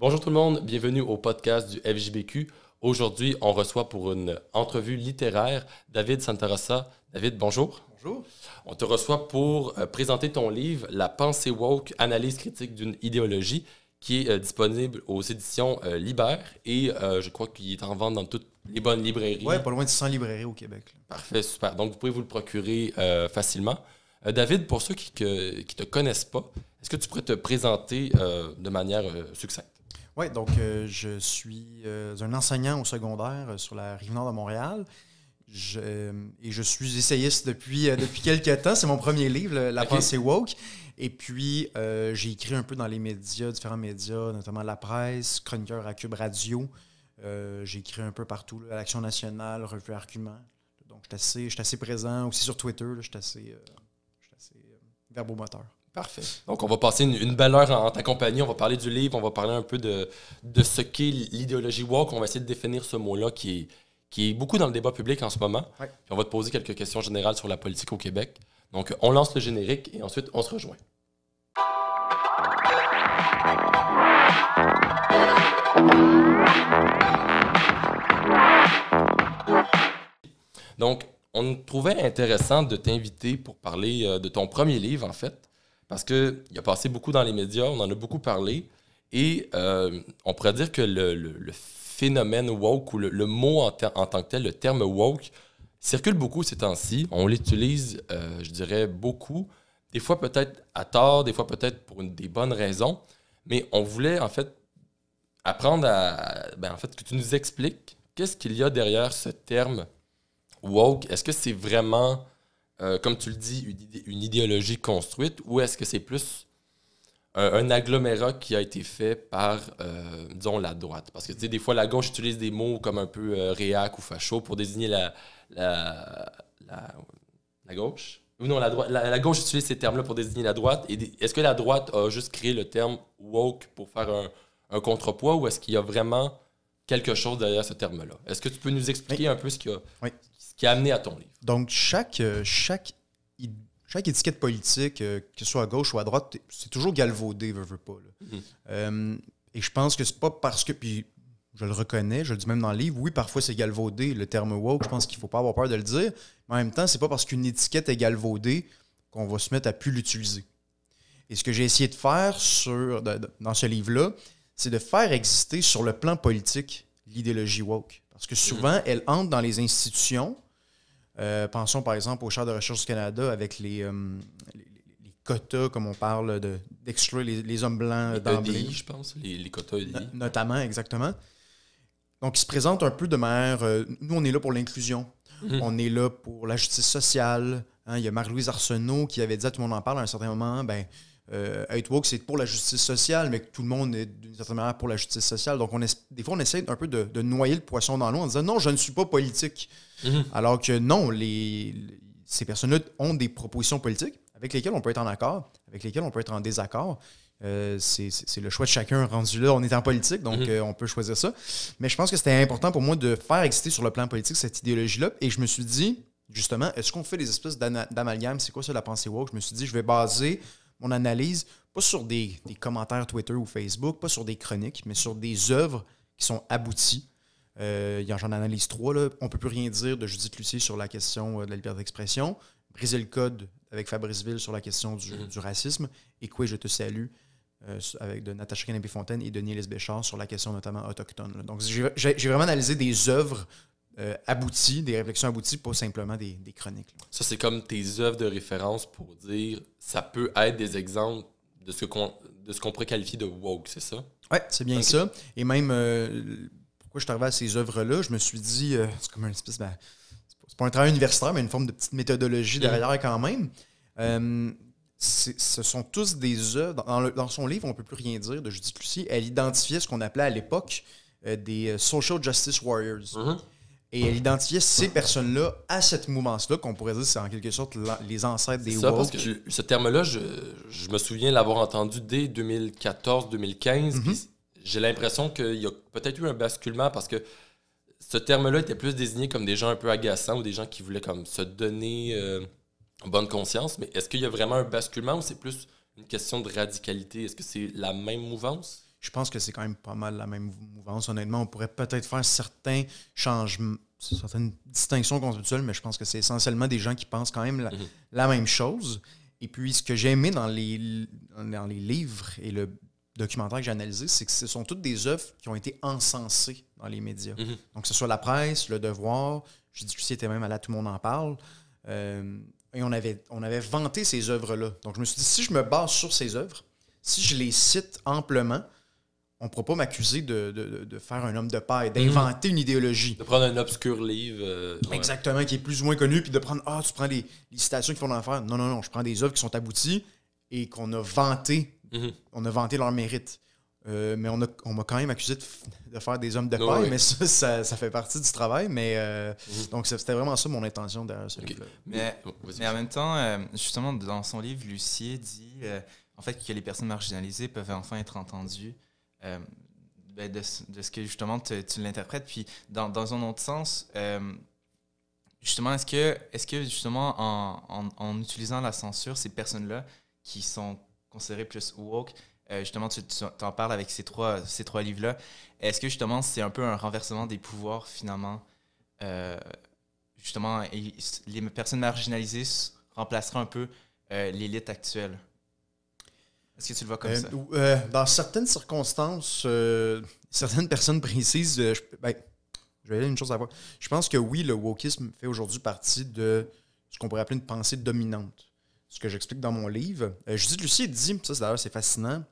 Bonjour tout le monde, bienvenue au podcast du fGbq Aujourd'hui, on reçoit pour une entrevue littéraire David Santarossa. David, bonjour. Bonjour. On te reçoit pour euh, présenter ton livre La pensée woke, analyse critique d'une idéologie, qui est euh, disponible aux éditions euh, Libère et je crois qu'il est en vente dans toutes les bonnes librairies. Oui, pas loin de 100 librairies au Québec. Parfait, super. Donc vous pouvez vous le procurer facilement. David, pour ceux qui ne te connaissent pas, est-ce que tu pourrais te présenter de manière succincte? Oui, donc euh, je suis euh, un enseignant au secondaire euh, sur la rive nord de Montréal. et je suis essayiste depuis, depuis quelques temps. C'est mon premier livre, La pensée woke. Et puis, j'ai écrit un peu dans les médias, différents médias, notamment la presse, chroniqueur à Cube Radio. j'ai écrit un peu partout, à l'Action nationale, Revue Argument. Donc, je suis assez, présent aussi sur Twitter. Je suis assez verbomoteur. Parfait. Donc, on va passer une, belle heure en ta compagnie. On va parler du livre, on va parler un peu de, ce qu'est l'idéologie woke. On va essayer de définir ce mot-là qui est, beaucoup dans le débat public en ce moment. on va te poser quelques questions générales sur la politique au Québec. Donc, on lance le générique et ensuite, on se rejoint. Donc, on trouvait intéressant de t'inviter pour parler euh, de ton premier livre, en fait. Parce qu'il a passé beaucoup dans les médias, on en a beaucoup parlé. Et euh, on pourrait dire que le, phénomène woke ou le, mot en, tant que tel, le terme woke, circule beaucoup ces temps-ci. On l'utilise, euh, je dirais, beaucoup. Des fois peut-être à tort, des fois peut-être pour des bonnes raisons. Mais on voulait en fait apprendre à, ben, en fait, que tu nous expliques qu'est-ce qu'il y a derrière ce terme woke. Est-ce que c'est vraiment euh, comme tu le dis, une, idéologie construite ou est-ce que c'est plus euh, un, agglomérat qui a été fait par, euh, disons, la droite? Parce que, tu sais, des fois, la gauche utilise des mots comme un peu réac ou facho pour désigner la, la, gauche. Ou non, la, la, gauche utilise ces termes-là pour désigner la droite. Est-ce que la droite a juste créé le terme woke pour faire un, contrepoids ou est-ce qu'il y a vraiment quelque chose derrière ce terme-là? Est-ce que tu peux nous expliquer un peu ce qu'il y a? Oui qui a amené à ton livre. Donc, chaque, euh, chaque, chaque étiquette politique, euh, que ce soit à gauche ou à droite, c'est toujours galvaudé, veux, veux pas. Mhm. Euh, et je pense que c'est pas parce que. Puis, je le reconnais, je le dis même dans le livre, oui, parfois c'est galvaudé, le terme woke, je pense qu'il faut pas avoir peur de le dire, mais en même temps, c'est pas parce qu'une étiquette est galvaudée qu'on va se mettre à plus l'utiliser. Et ce que j'ai essayé de faire sur, dans ce livre-là, c'est de faire exister sur le plan politique l'idéologie woke. Parce que mhm. souvent, elle entre dans les institutions, euh, pensons par exemple au chaire de recherche du Canada avec euh, les, les, quotas, comme on parle, d'exclure les, les, hommes blancs d'emblée. E je pense, les, quotas e notamment, exactement. Donc, ils se présentent un peu de manière. Euh, nous, on est là pour l'inclusion. Mhm. On est là pour la justice sociale. Hein. il y a Marie-Louise Arsenault qui avait dit à tout le monde en parle à un certain moment ben, euh, c'est pour la justice sociale, mais que tout le monde est d'une certaine manière pour la justice sociale. Donc, on des fois, on essaie un peu de, de noyer le poisson dans l'eau en disant non, je ne suis pas politique. Mhm. Alors que non, ces personnes-là ont des propositions politiques avec lesquelles on peut être en accord, avec lesquelles on peut être en désaccord. Euh, c'est le choix de chacun rendu là. On est en politique, donc mhm. euh, on peut choisir ça. Mais je pense que c'était important pour moi de faire exister sur le plan politique cette idéologie-là. Et je me suis dit, justement, est-ce qu'on fait des espèces d'amalgames C'est quoi ça, la pensée woke Je me suis dit, je vais baser mon analyse pas sur des, des commentaires Twitter ou Facebook, pas sur des chroniques, mais sur des œuvres qui sont abouties, euh, J'en analyse trois. Là. On ne peut plus rien dire de Judith Lucie sur la question euh, de la liberté d'expression. Briser le code avec Fabrice Ville sur la question du, mm-hmm. racisme. Et quoi, je te salue. Euh, avec de Natacha Canapé-Fontaine et denis Niels Béchard sur la question notamment autochtone. Donc, j'ai vraiment analysé des œuvres euh, abouties, des réflexions abouties, pas simplement des, chroniques. Ça, c'est comme tes œuvres de référence pour dire, ça peut être des exemples de ce qu'on pourrait qualifier de woke, c'est ça? Oui, c'est bien ça. Et même, pourquoi je suis arrivé à ces œuvres-là, je me suis dit, euh, c'est comme une espèce, ben, c'est pas un travail universitaire, mais une forme de petite méthodologie derrière quand même. Euh, ce sont tous des œuvres. Dans, son livre, on ne peut plus rien dire de Judith Lucie. Elle identifiait ce qu'on appelait à l'époque euh, des social justice warriors. Mm-hmm. Et elle identifiait ces personnes-là à cette mouvance-là, qu'on pourrait dire c'est en quelque sorte les ancêtres des ça, que ce terme-là, je, me souviens l'avoir entendu dès 2014-2015 j'ai l'impression qu'il y a peut-être eu un basculement parce que ce terme-là était plus désigné comme des gens un peu agaçants ou des gens qui voulaient comme se donner euh, bonne conscience. Mais est-ce qu'il y a vraiment un basculement ou c'est plus une question de radicalité? Est-ce que c'est la même mouvance? Je pense que c'est quand même pas mal la même mouvance. Honnêtement, on pourrait peut-être faire certains changements, certaines distinctions conceptuelles, mais je pense que c'est essentiellement des gens qui pensent quand même la, mm-hmm. même chose. Et puis, ce que j'ai aimé dans les, dans les livres et le, documentaires que j'ai analysés, c'est que ce sont toutes des œuvres qui ont été encensées dans les médias. Mhm. Donc, que ce soit la presse, le devoir, j'ai c'était même à là, tout le monde en parle. Euh, et on avait, on avait vanté ces œuvres-là. Donc, je me suis dit, si je me base sur ces œuvres, si je les cite amplement, on ne pourra pas m'accuser de, faire un homme de paille, d'inventer mhm. une idéologie. De prendre un obscur livre. Euh, Exactement, qui est plus ou moins connu, puis de prendre Ah, tu prends les, citations citations faut en faire. Non, non, non, je prends des œuvres qui sont abouties et qu'on a vantées Mhm. On a vanté leur mérite. Euh, mais on m'a on quand même accusé de, faire des hommes de oh paille, mais ça, ça, fait partie du travail. Mais euh, mhm. donc c'était vraiment ça mon intention derrière Mais, mais, oh, en même temps, euh, justement, dans son livre, Lucier dit en fait que les personnes marginalisées peuvent enfin être entendues. Ben, de, ce que justement tu l'interprètes. Puis dans, un autre sens, justement, est-ce que, est que justement en utilisant la censure, ces personnes-là qui sont serait plus woke. Euh, justement, tu, t'en en parles avec ces trois, ces trois livres-là. Est-ce que justement, c'est un peu un renversement des pouvoirs finalement euh, Justement, les personnes marginalisées remplaceraient un peu euh, l'élite actuelle. Est-ce que tu le vois comme ça Dans certaines circonstances, certaines personnes précises, je, ben, je, vais aller une chose à voir Je pense que oui, le wokisme fait aujourd'hui partie de ce qu'on pourrait appeler une pensée dominante ce que j'explique dans mon livre. Euh, Judith Lucier dit, ça d'ailleurs c'est fascinant,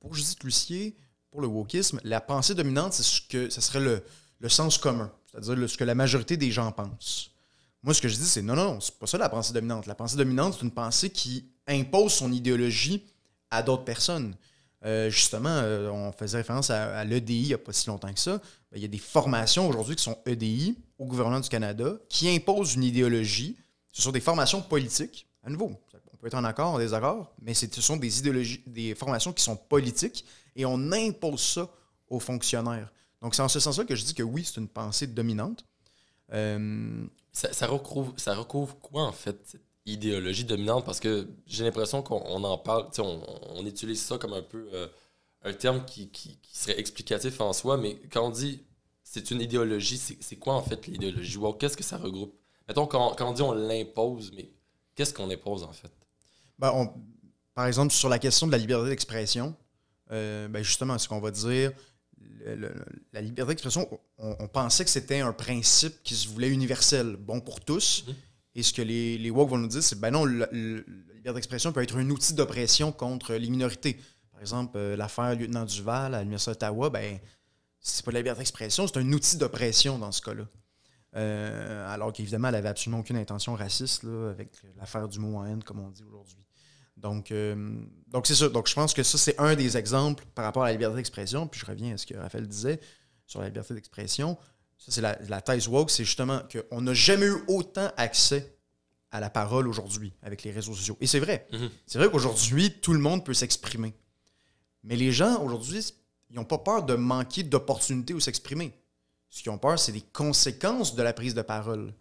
pour Judith Lucier, pour le wokisme, la pensée dominante, c'est ce que ça serait le, sens commun, c'est-à-dire ce que la majorité des gens pensent. Moi, ce que je dis, c'est non, non, c'est pas ça la pensée dominante. La pensée dominante, c'est une pensée qui impose son idéologie à d'autres personnes. Euh, justement, euh, on faisait référence à, l'EDI il n'y a pas si longtemps que ça. Ben, il y a des formations aujourd'hui qui sont EDI au gouvernement du Canada qui imposent une idéologie ce sont des formations politiques, à nouveau. On peut être en accord, en désaccord, mais ce sont des idéologies, des formations qui sont politiques et on impose ça aux fonctionnaires. Donc, c'est en ce sens-là que je dis que oui, c'est une pensée dominante. Euh, ça, recouvre, ça recouvre quoi, en fait, cette idéologie dominante? Parce que j'ai l'impression qu'on en parle, on, utilise ça comme un peu euh, un terme qui, serait explicatif en soi, mais quand on dit c'est une idéologie, c'est quoi, en fait, l'idéologie Qu'est-ce que ça regroupe? Mettons, quand, on dit on l'impose, mais qu'est-ce qu'on impose en fait? Ben, par exemple, sur la question de la liberté d'expression, euh, ben, justement, ce qu'on va dire, la liberté d'expression, on, pensait que c'était un principe qui se voulait universel, bon pour tous. Mhm. Et ce que les, les vont nous dire, c'est ben non, la, liberté d'expression peut être un outil d'oppression contre les minorités. Par exemple, euh, l'affaire lieutenant Duval à l'Université d'Ottawa, ben, c'est pas de la liberté d'expression, c'est un outil d'oppression dans ce cas-là. Euh, alors qu'évidemment, elle n'avait absolument aucune intention raciste avec l'affaire du mot en haine, comme on dit aujourd'hui. Donc, euh, donc c'est ça. Donc, je pense que ça, c'est un des exemples par rapport à la liberté d'expression. Puis je reviens à ce que Raphaël disait sur la liberté d'expression. Ça, c'est la, la thèse woke, c'est justement qu'on n'a jamais eu autant accès à la parole aujourd'hui avec les réseaux sociaux. Et c'est vrai. Mhm. C'est vrai qu'aujourd'hui, tout le monde peut s'exprimer. Mais les gens, aujourd'hui, ils n'ont pas peur de manquer d'opportunités ou s'exprimer. Ce qu'ils ont peur, c'est les conséquences de la prise de parole.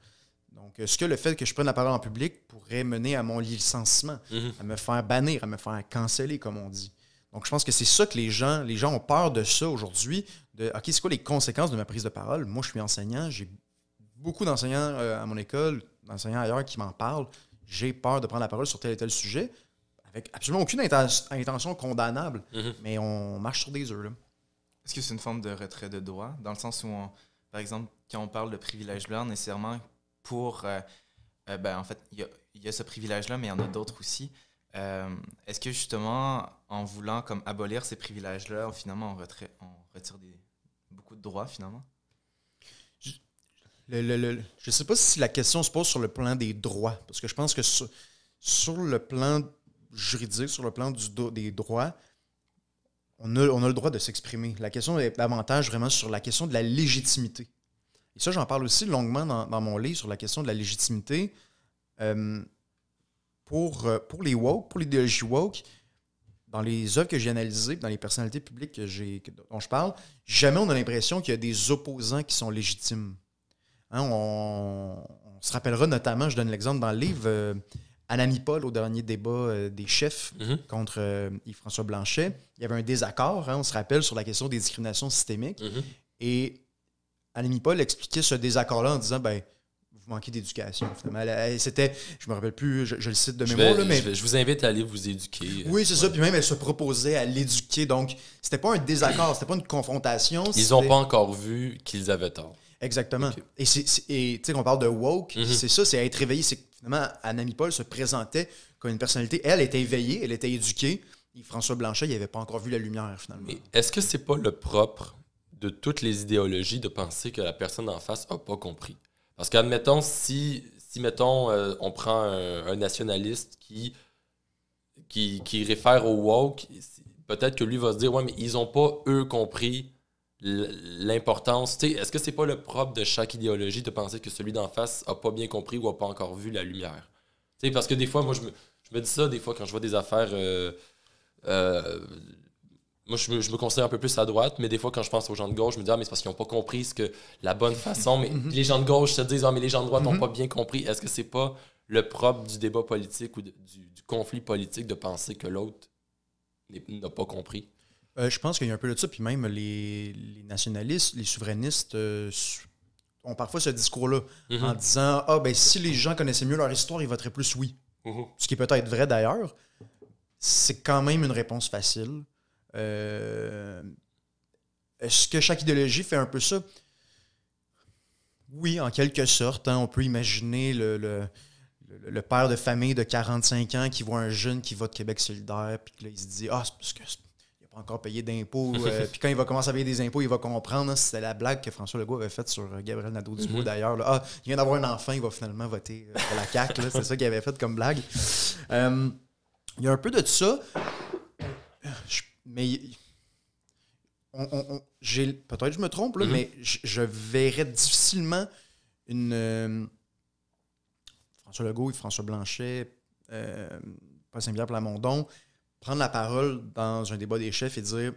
Donc, ce que le fait que je prenne la parole en public pourrait mener à mon licenciement, mhm. à me faire bannir, à me faire canceller, comme on dit. Donc, je pense que c'est ça que les gens, les gens ont peur de ça aujourd'hui. De, OK, c'est quoi les conséquences de ma prise de parole? Moi, je suis enseignant, j'ai beaucoup d'enseignants euh, à mon école, d'enseignants ailleurs qui m'en parlent. J'ai peur de prendre la parole sur tel et tel sujet, avec absolument aucune intention condamnable, mhm. mais on marche sur des œufs. Est-ce que c'est une forme de retrait de droit, dans le sens où, par exemple, quand on parle de privilège blanc, nécessairement pour... Euh, euh, ben, en fait, il y, a, ce privilège-là, mais il y en a d'autres aussi. Euh, est-ce que justement, en voulant comme abolir ces privilèges-là, finalement, on, on retire des, beaucoup de droits, finalement? je ne sais pas si la question se pose sur le plan des droits, parce que je pense que sur, le plan juridique, sur le plan du, des droits, on a, le droit de s'exprimer. La question est davantage vraiment sur la question de la légitimité. Et ça, j'en parle aussi longuement dans, mon livre sur la question de la légitimité. Euh, pour, euh, pour les woke, pour l'idéologie woke, dans les œuvres que j'ai analysées, dans les personnalités publiques dont je parle, jamais on a l'impression qu'il y a des opposants qui sont légitimes. Hein, on, se rappellera notamment, je donne l'exemple dans le livre, euh, à Paul, au dernier débat euh, des chefs mhm. contre euh, Yves-François Blanchet, il y avait un désaccord, hein, on se rappelle, sur la question des discriminations systémiques. Mhm. Et Annemie Paul expliquait ce désaccord-là en disant ben, vous manquez d'éducation. C'était, je me rappelle plus, je, le cite de mémoire, mais. Je, vous invite à aller vous éduquer. Oui, c'est ça. Puis même, elle se proposait à l'éduquer. Donc, c'était pas un désaccord, c'était pas une confrontation. Ils n'ont pas encore vu qu'ils avaient tort. Exactement. Et tu sais, on parle de woke, mhm. c'est ça, c'est être réveillé, c'est finalement, Anna Paul se présentait comme une personnalité. Elle était éveillée, elle était éduquée. Et François Blanchet, il n'avait pas encore vu la lumière, finalement. Est-ce que c'est pas le propre de toutes les idéologies de penser que la personne en face n'a pas compris? Parce qu'admettons, si, si mettons, euh, on prend un, nationaliste qui, qui, qui, réfère au woke, peut-être que lui va se dire Ouais, mais ils n'ont pas, eux, compris l'importance. Est-ce que c'est pas le propre de chaque idéologie de penser que celui d'en face a pas bien compris ou a pas encore vu la lumière? parce que des fois, moi, je me, dis ça, des fois, quand je vois des affaires. Euh, euh, moi, je me, je considère un peu plus à droite, mais des fois, quand je pense aux gens de gauche, je me dis, ah, mais c'est parce qu'ils n'ont pas compris ce que la bonne façon. Mais mhm. les gens de gauche se disent, ah, mais les gens de droite n'ont mhm. pas bien compris. Est-ce que c'est pas le propre du débat politique ou du conflit politique de penser que l'autre n'a pas compris? Euh, je pense qu'il y a un peu de ça. Puis même les, nationalistes, les souverainistes euh, ont parfois ce discours-là mhm. en disant Ah, ben si les gens connaissaient mieux leur histoire, ils voteraient plus oui. Mhm. Ce qui peut-être vrai d'ailleurs. C'est quand même une réponse facile. Euh, est-ce que chaque idéologie fait un peu ça Oui, en quelque sorte. Hein. on peut imaginer le, le père de famille de 45 ans qui voit un jeune qui vote Québec solidaire, puis là, il se dit Ah, c'est parce que encore payer d'impôts. Euh, puis quand il va commencer à payer des impôts, il va comprendre. c'est hein, C'était la blague que François Legault avait faite sur euh, Gabriel Nadeau-Dubois mhm. d'ailleurs. Ah, il vient d'avoir un enfant, il va finalement voter euh, pour la CAQ. C'est ça qu'il avait fait comme blague. il y a un peu de ça. mais peut-être que je me trompe, mhm. mais je, verrais difficilement une. François Legault et François Blanchet, pas Saint-Pierre Plamondon, prendre la parole dans un débat des chefs et dire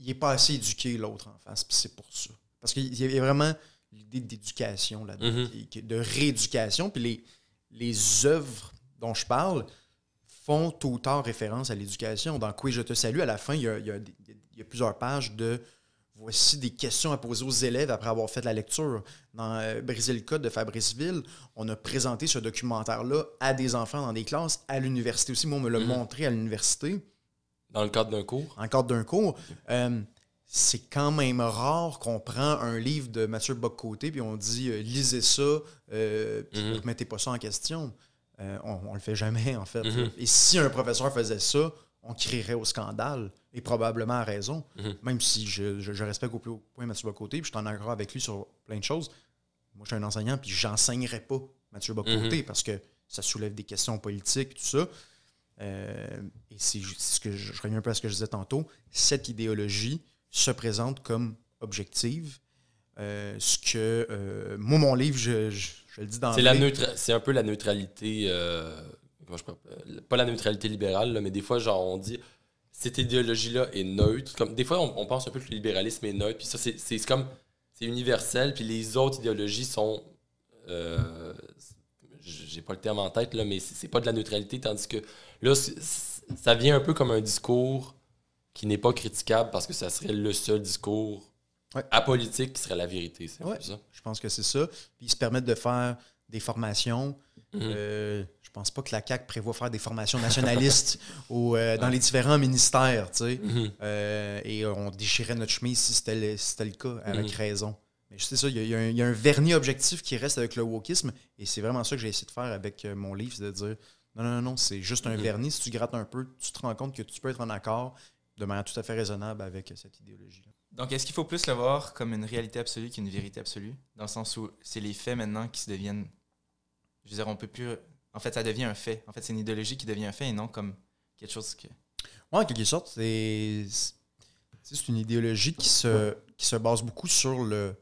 il n'est pas assez éduqué l'autre en face, puis c'est pour ça. Parce qu'il y a vraiment l'idée d'éducation là-dedans, mhm. de rééducation, puis les, les œuvres dont je parle font tout référence à l'éducation. Dans Quoi je te salue, à la fin, il y a plusieurs pages de Voici des questions à poser aux élèves après avoir fait la lecture. Dans euh, Brésil Briser code de Fabriceville, on a présenté ce documentaire-là à des enfants dans des classes, à l'université aussi. Moi, on me l'a mhm. montré à l'université. Dans le cadre d'un cours? Dans le cadre d'un cours. Euh, c'est quand même rare qu'on prend un livre de Mathieu Boccoté puis on dit euh, lisez ça, puis ne mhm. mettez pas ça en question. on, ne le fait jamais, en fait. Mhm. Et si un professeur faisait ça, on crierait au scandale, et probablement à raison, mhm. même si je, respecte au plus haut point Mathieu Bocoté, puis je suis en accord avec lui sur plein de choses. Moi, je suis un enseignant, puis j'enseignerai pas Mathieu Bocoté mhm. parce que ça soulève des questions politiques, tout ça. Euh, et c'est ce que je, reviens un peu à ce que je disais tantôt. Cette idéologie se présente comme objective. Euh, ce que euh, moi, mon livre, je, le dis dans c'est, la C'est un peu la neutralité euh, pas la neutralité libérale, mais des fois, genre, on dit cette idéologie-là est neutre. Comme, des fois, on, pense un peu que le libéralisme est neutre, puis ça, c'est comme c'est universel, puis les autres idéologies sont. Euh, je J'ai pas le terme en tête, là, mais c'est pas de la neutralité, tandis que là, ça vient un peu comme un discours qui n'est pas critiquable parce que ça serait le seul discours apolitique qui serait la vérité. C'est Je pense que c'est ça. ils se permettent de faire des formations. Mhm. Euh, je pense pas que la CAQ prévoit faire des formations nationalistes euh, dans les différents ministères, tu sais. Mhm. Euh, et on déchirait notre chemise si c'était le, cas, avec mhm. raison. Mais sais ça, il y, a un vernis objectif qui reste avec le wokisme, et c'est vraiment ça que j'ai essayé de faire avec euh, mon livre, c'est de dire non, non, non, c'est juste un mhm. vernis. Si tu grattes un peu, tu te rends compte que tu peux être en accord de manière tout à fait raisonnable avec cette idéologie-là. Donc, est-ce qu'il faut plus le voir comme une réalité absolue qu'une vérité absolue, dans le sens où c'est les faits maintenant qui se deviennent je veux dire, on peut plus en fait, ça devient un fait. En fait, c'est une idéologie qui devient un fait et non comme quelque chose que. Oui, en quelque sorte, c'est. C'est une idéologie qui se, qui se base beaucoup sur le,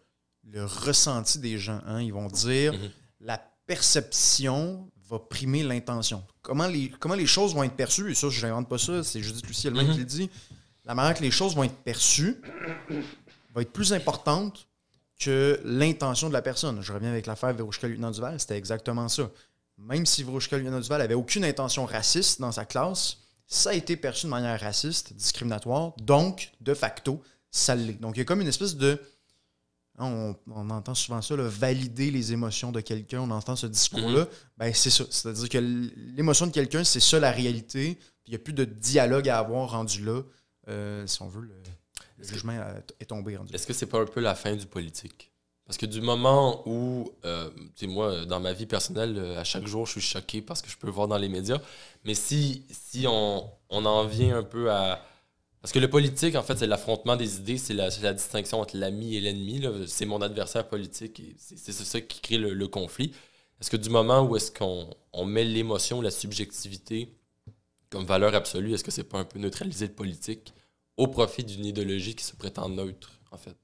le ressenti des gens. Hein. Ils vont dire mm-hmm. la perception va primer l'intention. Comment les, comment les choses vont être perçues, et ça, je n'invente pas ça, c'est Judith Lucie elle-même mm-hmm. qui le dit. La manière que les choses vont être perçues va être plus importante que l'intention de la personne. Je reviens avec l'affaire verouchka Lieutenant Duval, c'était exactement ça même si Vrouchka Lionel duval avait aucune intention raciste dans sa classe, ça a été perçu de manière raciste, discriminatoire, donc de facto, ça l'est. Donc il y a comme une espèce de. Hein, on, entend souvent ça, valider les émotions de quelqu'un, on entend ce discours-là. Mhm. Ben, c'est ça. C'est-à-dire que l'émotion de quelqu'un, c'est ça la réalité. Il n'y a plus de dialogue à avoir rendu là. Euh, si on veut, le, jugement est tombé Est-ce que c'est pas un peu la fin du politique? Parce que du moment où, euh, tu sais, moi, dans ma vie personnelle, euh, à chaque jour, je suis choqué parce que je peux voir dans les médias. Mais si, si on, en vient un peu à. Parce que le politique, en fait, c'est l'affrontement des idées, c'est la, distinction entre l'ami et l'ennemi. C'est mon adversaire politique et c'est ça qui crée le, conflit. Est-ce que du moment où est-ce qu'on on met l'émotion, la subjectivité comme valeur absolue, est-ce que c'est pas un peu neutraliser le politique au profit d'une idéologie qui se prétend neutre, en fait?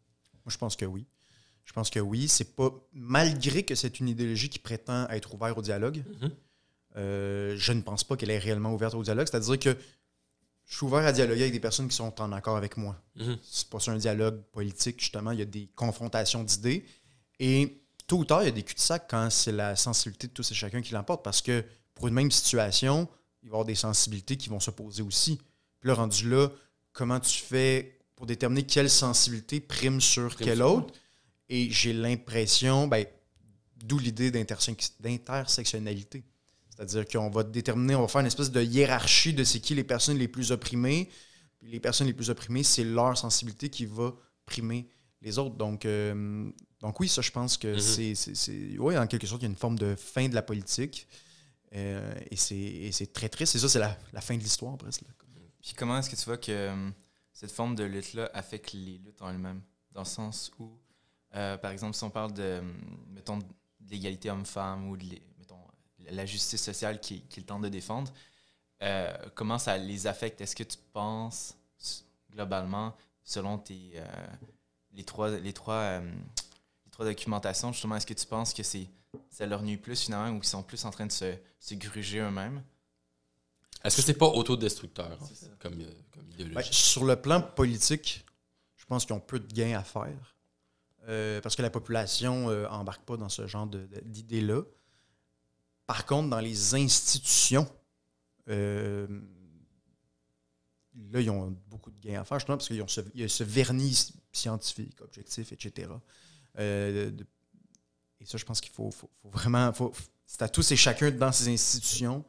Moi, je pense que oui. Je pense que oui, c'est pas malgré que c'est une idéologie qui prétend être ouverte au dialogue. Mhm. Euh, je ne pense pas qu'elle est réellement ouverte au dialogue. C'est-à-dire que je suis ouvert à dialoguer avec des personnes qui sont en accord avec moi. Ce mhm. n'est C'est pas sur un dialogue politique, justement. Il y a des confrontations d'idées. Et tôt ou tard, il y a des cul-de-sac quand c'est la sensibilité de tous et chacun qui l'emporte. Parce que pour une même situation, il va y avoir des sensibilités qui vont s'opposer aussi. Puis là, rendu là, comment tu fais pour déterminer quelle sensibilité prime sur quelle autre? Et j'ai l'impression, ben, d'où l'idée d'intersectionnalité. C'est-à-dire qu'on va déterminer, on va faire une espèce de hiérarchie de c'est qui les personnes les plus opprimées. les personnes les plus opprimées, c'est leur sensibilité qui va primer les autres. Donc, euh, donc oui, ça, je pense que mm-hmm. c'est. Oui, en quelque sorte, il y a une forme de fin de la politique. Euh, et c'est très triste. Et ça, c'est la, fin de l'histoire, presque. Puis comment est-ce que tu vois que euh, cette forme de lutte-là affecte les luttes en elles-mêmes? Dans le sens où euh, par exemple, si on parle de, hum, l'égalité homme-femme ou de la justice sociale qu'ils tentent de défendre, euh, comment ça les affecte? Est-ce que tu penses, globalement, selon tes, euh, les trois, les trois, hum, trois documentations, justement, est-ce que tu penses que c'est ça leur nuit plus finalement ou qu'ils sont plus en train de se, gruger eux-mêmes? Est-ce que c'est pas autodestructeur hein, comme, comme ben, idéologie? sur le plan politique, je pense qu'ils ont peu de gains à faire euh, parce que la population euh, embarque pas dans ce genre d'idées-là. Par contre, dans les institutions, euh, là, ils ont beaucoup de gains à faire, justement, parce qu'ils ont ce, vernis scientifique, objectif, etc. et ça, je pense qu'il faut, vraiment. c'est à tous et chacun dans ces institutions,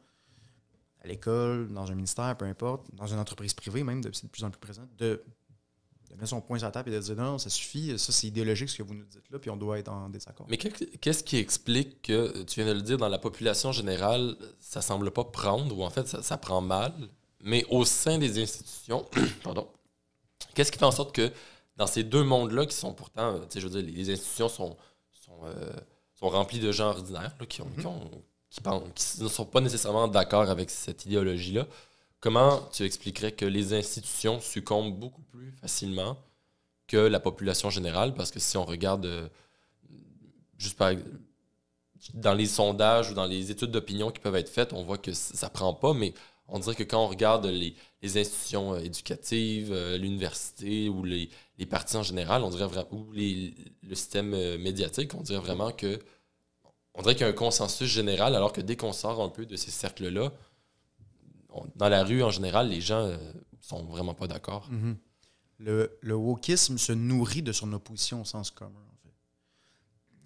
à l'école, dans un ministère, peu importe, dans une entreprise privée même, c'est de plus en plus présent, de de son point sur la table et de dire non, ça suffit, ça c'est idéologique ce que vous nous dites là, puis on doit être en désaccord. Mais qu'est-ce qui explique que, tu viens de le dire, dans la population générale, ça semble pas prendre, ou en fait ça, prend mal, mais au sein des institutions, pardon, qu'est-ce qui fait en sorte que dans ces deux mondes-là, qui sont pourtant, euh, tu sais, je veux dire, les institutions sont, sont, euh, remplies de gens ordinaires, mm-hmm. qui ne sont pas nécessairement d'accord avec cette idéologie-là, Comment tu expliquerais que les institutions succombent beaucoup plus facilement que la population générale? Parce que si on regarde, euh, juste par, dans les sondages ou dans les études d'opinion qui peuvent être faites, on voit que ça prend pas, mais on dirait que quand on regarde les, institutions euh, éducatives, euh, l'université ou les, partis en général, on dirait ou le système médiatique, on dirait vraiment que on dirait qu'il y a un consensus général, alors que dès qu'on sort un peu de ces cercles-là, dans la rue, en général, les gens euh, sont vraiment pas d'accord. Mhm. le, wokisme se nourrit de son opposition au sens commun, en fait.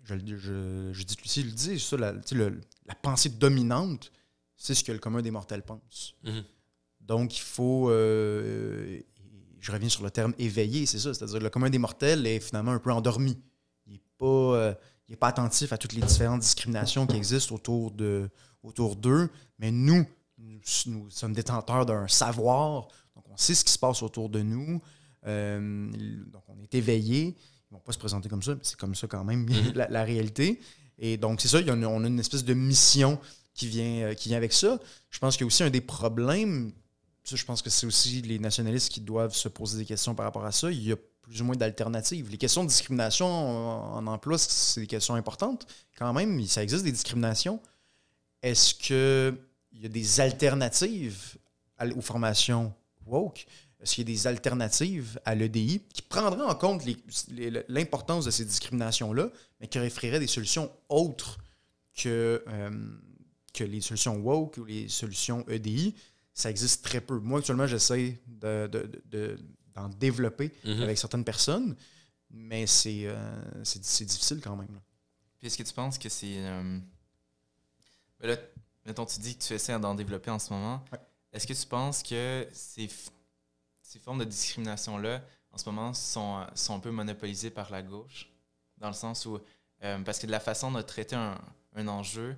Je, dis, si le dit, ça, la, pensée dominante, c'est ce que le commun des mortels pense. Mhm. Donc, il faut. Euh, je reviens sur le terme éveillé, c'est ça. C'est-à-dire que le commun des mortels est finalement un peu endormi. Il n'est pas, euh, pas attentif à toutes les différentes discriminations qui existent autour d'eux. mais nous, nous, sommes détenteurs d'un savoir, donc on sait ce qui se passe autour de nous, euh, donc on est éveillé. Ils ne vont pas se présenter comme ça, mais c'est comme ça quand même mhm. la, réalité. Et donc, c'est ça, on a une espèce de mission qui vient, euh, qui vient avec ça. Je pense qu'il y a aussi un des problèmes, je pense que c'est aussi les nationalistes qui doivent se poser des questions par rapport à ça. Il y a plus ou moins d'alternatives. Les questions de discrimination en, en emploi, c'est des questions importantes. Quand même, ça existe des discriminations. Est-ce que il y a des alternatives aux formations woke? Est-ce qu'il y a des alternatives à l'EDI qui prendraient en compte l'importance de ces discriminations-là, mais qui référeraient des solutions autres que, euh, que les solutions woke ou les solutions EDI? Ça existe très peu. Moi, actuellement, j'essaie d'en développer mm-hmm. avec certaines personnes, mais c'est euh, difficile quand même. Puis est-ce que tu penses que c'est. Euh, ben mettons, tu dis que tu essaies d'en développer en ce moment. Est-ce que tu penses que ces, ces formes de discrimination-là, en ce moment, sont, euh, sont un peu monopolisées par la gauche? Dans le sens où, euh, parce que de la façon de traiter un, un, enjeu,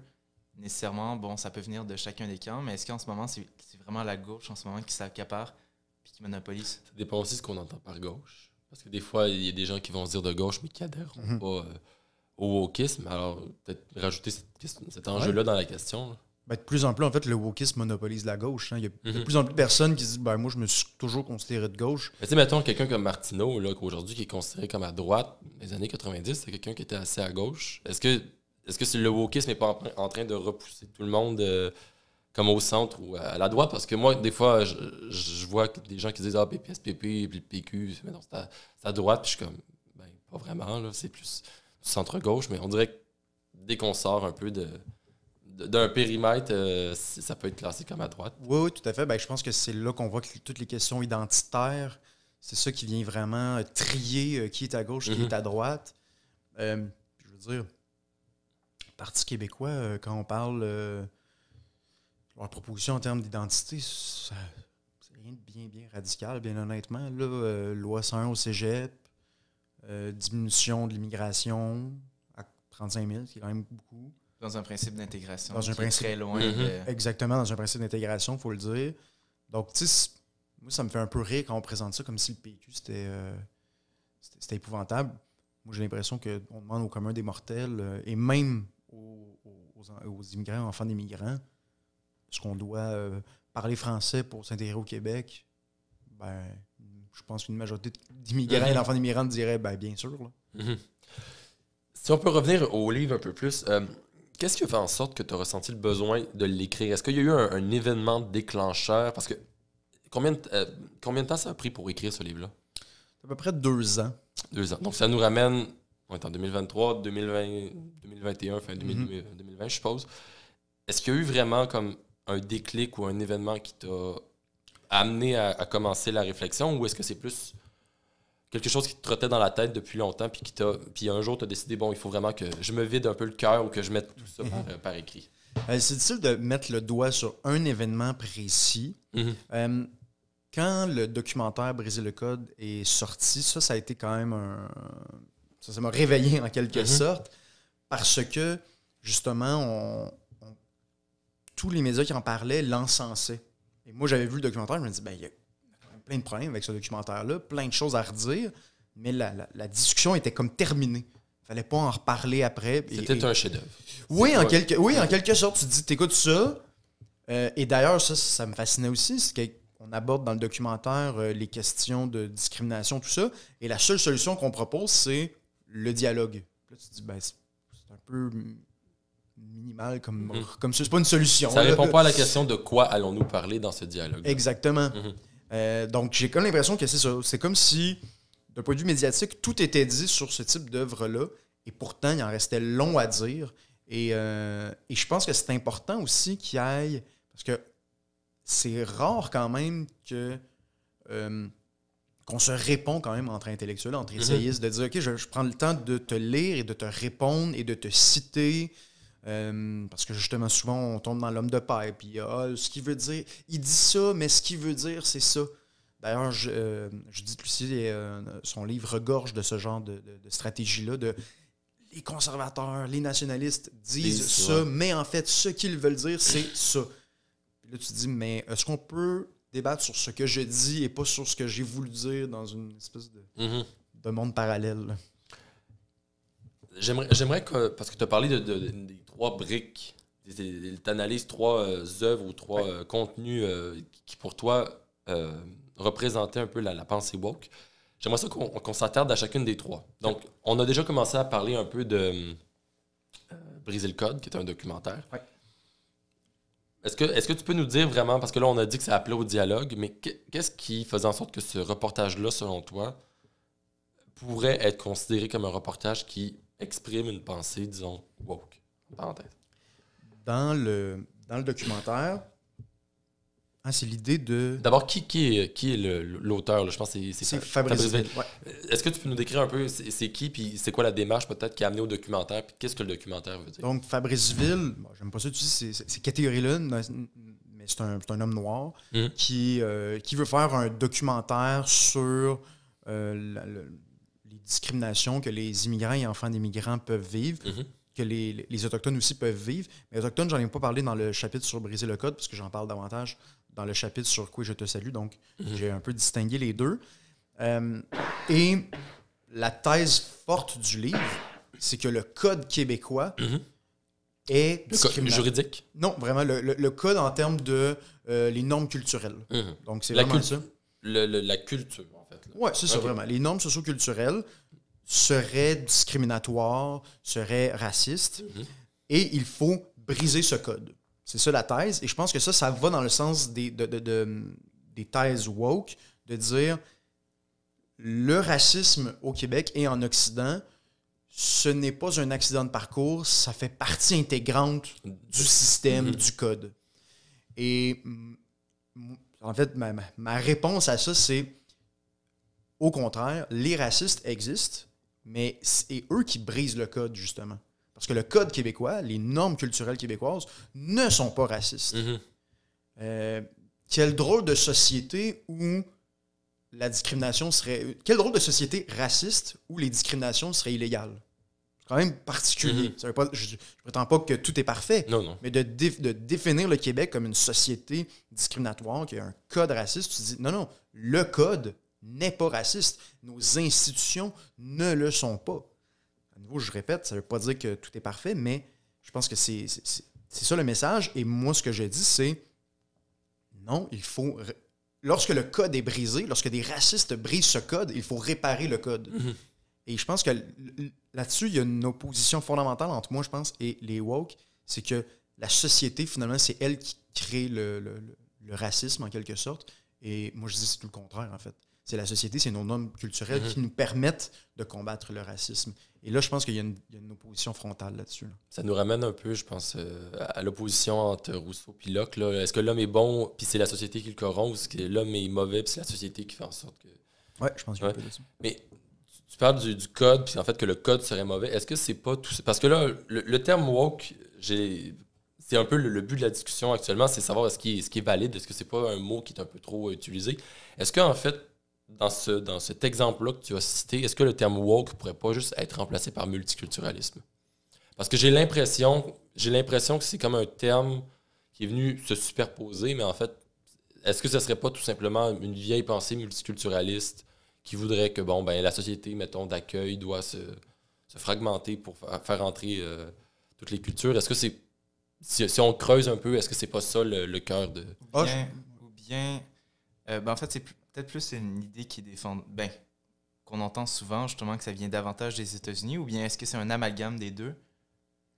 nécessairement, bon, ça peut venir de chacun des camps, mais est-ce qu'en ce moment, c'est vraiment la gauche en ce moment qui s'accapare puis qui monopolise? Ça dépend aussi ce qu'on entend par gauche. Parce que des fois, il y a des gens qui vont se dire de gauche, mais qui adhèrent mhm. pas euh, au wokisme. Alors, peut-être rajouter cet enjeu-là dans la question. Ben, de plus en plus, en fait, le wokisme monopolise la gauche. Hein. Il y a de mhm. plus en plus de personnes qui disent ben, Moi, je me suis toujours considéré de gauche. Mais tu sais, mettons quelqu'un comme Martineau, aujourd'hui, qui est considéré comme à droite, les années 90, c'est quelqu'un qui était assez à gauche. Est-ce que, est-ce que le wokisme n'est pas en, train de repousser tout le monde euh, comme au centre ou à, la droite Parce que moi, des fois, je, vois des gens qui disent Ah, PPSPP, puis PQ, c'est à, droite, puis je suis comme Ben, pas vraiment, c'est plus centre-gauche, mais on dirait que dès qu'on sort un peu de d'un périmètre, euh, ça peut être classé comme à droite. Oui, tout à fait. Ben, je pense que c'est là qu'on voit que toutes les questions identitaires, c'est ça qui vient vraiment euh, trier euh, qui est à gauche, qui mhm. est à droite. je veux dire, Parti québécois, quand on parle de leur proposition en termes d'identité, c'est rien de bien, bien radical, bien honnêtement. Là, loi 101 au cégep, diminution de l'immigration à 35 000, c'est quand même beaucoup. Dans un principe d'intégration. Très loin. Mhm. Exactement, dans un principe d'intégration, il faut le dire. Donc, tu sais, moi, ça me fait un peu rire quand on présente ça comme si le PQ, euh, c'était épouvantable. Moi, j'ai l'impression qu'on demande aux communs des mortels euh, et même aux, aux, aux immigrants, enfants d'immigrants, ce qu'on doit euh, parler français pour s'intégrer au Québec? Ben, je pense qu'une majorité d'immigrants et mhm. d'enfants d'immigrants diraient ben, bien sûr. Mhm. Si on peut revenir au livre un peu plus, Qu'est-ce qui a fait en sorte que tu as ressenti le besoin de l'écrire? Est-ce qu'il y a eu un, événement déclencheur? Parce que combien de, euh, combien de temps ça a pris pour écrire ce livre-là? À peu près deux ans. Deux ans. Donc ça nous ramène, on est en 2023, 2021, fin 2020, mm-hmm. je suppose. Est-ce qu'il y a eu vraiment comme un déclic ou un événement qui t'a amené à, commencer la réflexion ou est-ce que c'est plus quelque chose qui te trottait dans la tête depuis longtemps, puis, qui puis un jour, tu as décidé, bon, il faut vraiment que je me vide un peu le cœur ou que je mette tout ça par, euh, écrit. Euh, c'est difficile de mettre le doigt sur un événement précis. Mm-hmm. Euh, quand le documentaire Briser le code est sorti, ça, ça a été quand même un. Ça, m'a réveillé en quelque mm-hmm. sorte, parce que, justement, on, tous les médias qui en parlaient l'encensaient. Et moi, j'avais vu le documentaire, je me dis, ben, plein de problèmes avec ce documentaire-là, plein de choses à redire, mais la, discussion était comme terminée. Il fallait pas en reparler après. C'était un chef-d'œuvre. Oui, en quelque, oui, en quelque sorte, tu te dis, t'écoutes ça. Euh, et d'ailleurs, ça, ça me fascinait aussi, c'est qu'on aborde dans le documentaire euh, les questions de discrimination, tout ça. Et la seule solution qu'on propose, c'est le dialogue. Là, tu dis, ben, c'est un peu minimal comme, mhm. comme C'est pas une solution. Ça ne répond pas à la question de quoi allons-nous parler dans ce dialogue. Exactement. Mhm. Euh, donc, j'ai comme l'impression que c'est C'est comme si, d'un point de vue médiatique, tout était dit sur ce type d'œuvre-là, et pourtant, il en restait long à dire. Et, euh, je pense que c'est important aussi qu'il y aille, parce que c'est rare quand même que euh, qu'on se répond quand même entre intellectuels, entre mhm. essayistes, de dire, OK, je, je, prends le temps de te lire et de te répondre et de te citer. Euh, parce que justement, souvent, on tombe dans l'homme de paille. Puis, ah, ce qu'il veut dire, il dit ça, mais ce qu'il veut dire, c'est ça. D'ailleurs, je, euh, dis que Lucie, euh, son livre regorge de ce genre de, stratégie-là, de les conservateurs, les nationalistes disent ça, mais en fait, ce qu'ils veulent dire, c'est ça. là, tu te dis, mais est-ce qu'on peut débattre sur ce que je dis et pas sur ce que j'ai voulu dire dans une espèce de, mm-hmm. monde parallèle? J'aimerais que, parce que tu as parlé de, trois briques, tu trois euh, œuvres ou trois euh, contenus euh, qui, pour toi, représentaient un peu la, pensée woke. J'aimerais ça qu'on s'attarde à chacune des trois. Donc, on a déjà commencé à parler un peu de Briser le code, qui est un documentaire. Est-ce que, est que, tu peux nous dire vraiment, parce que là, on a dit que ça appelait au dialogue, mais qu'est-ce qui faisait en sorte que ce reportage-là, selon toi, pourrait être considéré comme un reportage qui exprime une pensée, disons, woke? Dans le, le documentaire, hein, c'est l'idée de. D'abord, qui, qui est, qui est l'auteur Je pense que c'est Fabrice. Est-ce que tu peux nous décrire un peu c'est qui, puis c'est quoi la démarche peut-être qui a amené au documentaire, puis qu'est-ce que le documentaire veut dire Donc, Fabrice Ville, j'aime pas ça, tu sais, c'est catégorie-là, mais c'est un, homme noir mm-hmm. qui, euh, qui veut faire un documentaire sur euh, les discriminations que les immigrants et enfants d'immigrants peuvent vivre. Mm-hmm que les, Autochtones aussi peuvent vivre. Mais Autochtones, j'en ai pas parlé dans le chapitre sur Briser le Code, parce que j'en parle davantage dans le chapitre sur Quoi je te salue. Donc, mhm. j'ai un peu distingué les deux. Euh, et la thèse forte du livre, c'est que le Code québécois mhm. est. Le code juridique Non, vraiment, le, Code en termes de euh, les normes culturelles. Mhm. Donc, c'est la culture, en fait. Oui, c'est ça, vraiment. Les normes socio-culturelles serait discriminatoire, serait raciste. Mhm. Et il faut briser ce code. C'est ça la thèse. Et je pense que ça, ça va dans le sens des, des thèses woke, de dire le racisme au Québec et en Occident, ce n'est pas un accident de parcours, ça fait partie intégrante du système, mhm. du code. Et en fait, ma, ma réponse à ça, c'est au contraire, les racistes existent, mais c'est eux qui brisent le code, justement. Parce que le code québécois, les normes culturelles québécoises ne sont pas racistes. Mhm. Euh, quel drôle de société où la discrimination serait. Quel drôle de société raciste où les discriminations seraient illégales? C'est quand même particulier. Mhm. je ne prétends pas que tout est parfait, mais de, définir le Québec comme une société discriminatoire, qui a un code raciste, tu dis non, non, le code, n'est pas raciste. Nos institutions ne le sont pas. À nouveau, je répète, ça ne veut pas dire que tout est parfait, mais je pense que c'est ça le message. Et moi, ce que j'ai dit, c'est non, il faut. Lorsque le code est brisé, lorsque des racistes brisent ce code, il faut réparer le code. Mm-hmm. Et je pense que là-dessus, il y a une opposition fondamentale entre moi, je pense, et les woke. C'est que la société, finalement, c'est elle qui crée le, le, racisme, en quelque sorte. Et moi, je dis c'est tout le contraire, en fait c'est la société, c'est nos normes culturelles mm-hmm. qui nous permettent de combattre le racisme. Et là, je pense qu'il y, a une opposition frontale là-dessus. Ça nous ramène un peu, je pense, euh, à l'opposition entre Rousseau et Locke. Est-ce que l'homme est bon, puis c'est la société qui le corrompt, ou est-ce que l'homme est mauvais, puis c'est la société qui fait en sorte que... Oui, je pense qu'il y Mais tu parles du, code, puis en fait que le code serait mauvais. Est-ce que c'est pas tout... Parce que là, le, terme woke, j'ai c'est un peu le, but de la discussion actuellement, c'est savoir ce qui est, ce qui est valide, est-ce que c'est pas un mot qui est un peu trop utilisé. Est-ce qu'en fait, dans, ce, dans cet exemple-là que tu as cité, est-ce que le terme woke pourrait pas juste être remplacé par multiculturalisme? Parce que j'ai l'impression, j'ai l'impression que c'est comme un terme qui est venu se superposer, mais en fait, est-ce que ce ne serait pas tout simplement une vieille pensée multiculturaliste qui voudrait que bon ben la société mettons d'accueil doit se, fragmenter pour faire entrer euh, toutes les cultures Est-ce que c'est si, on creuse un peu, est-ce que c'est pas ça le, cœur de ah, Ou bien, euh, ben en fait c'est peut-être plus une idée qui défend, ben, qu'on entend souvent justement que ça vient davantage des États-Unis, ou bien est-ce que c'est un amalgame des deux,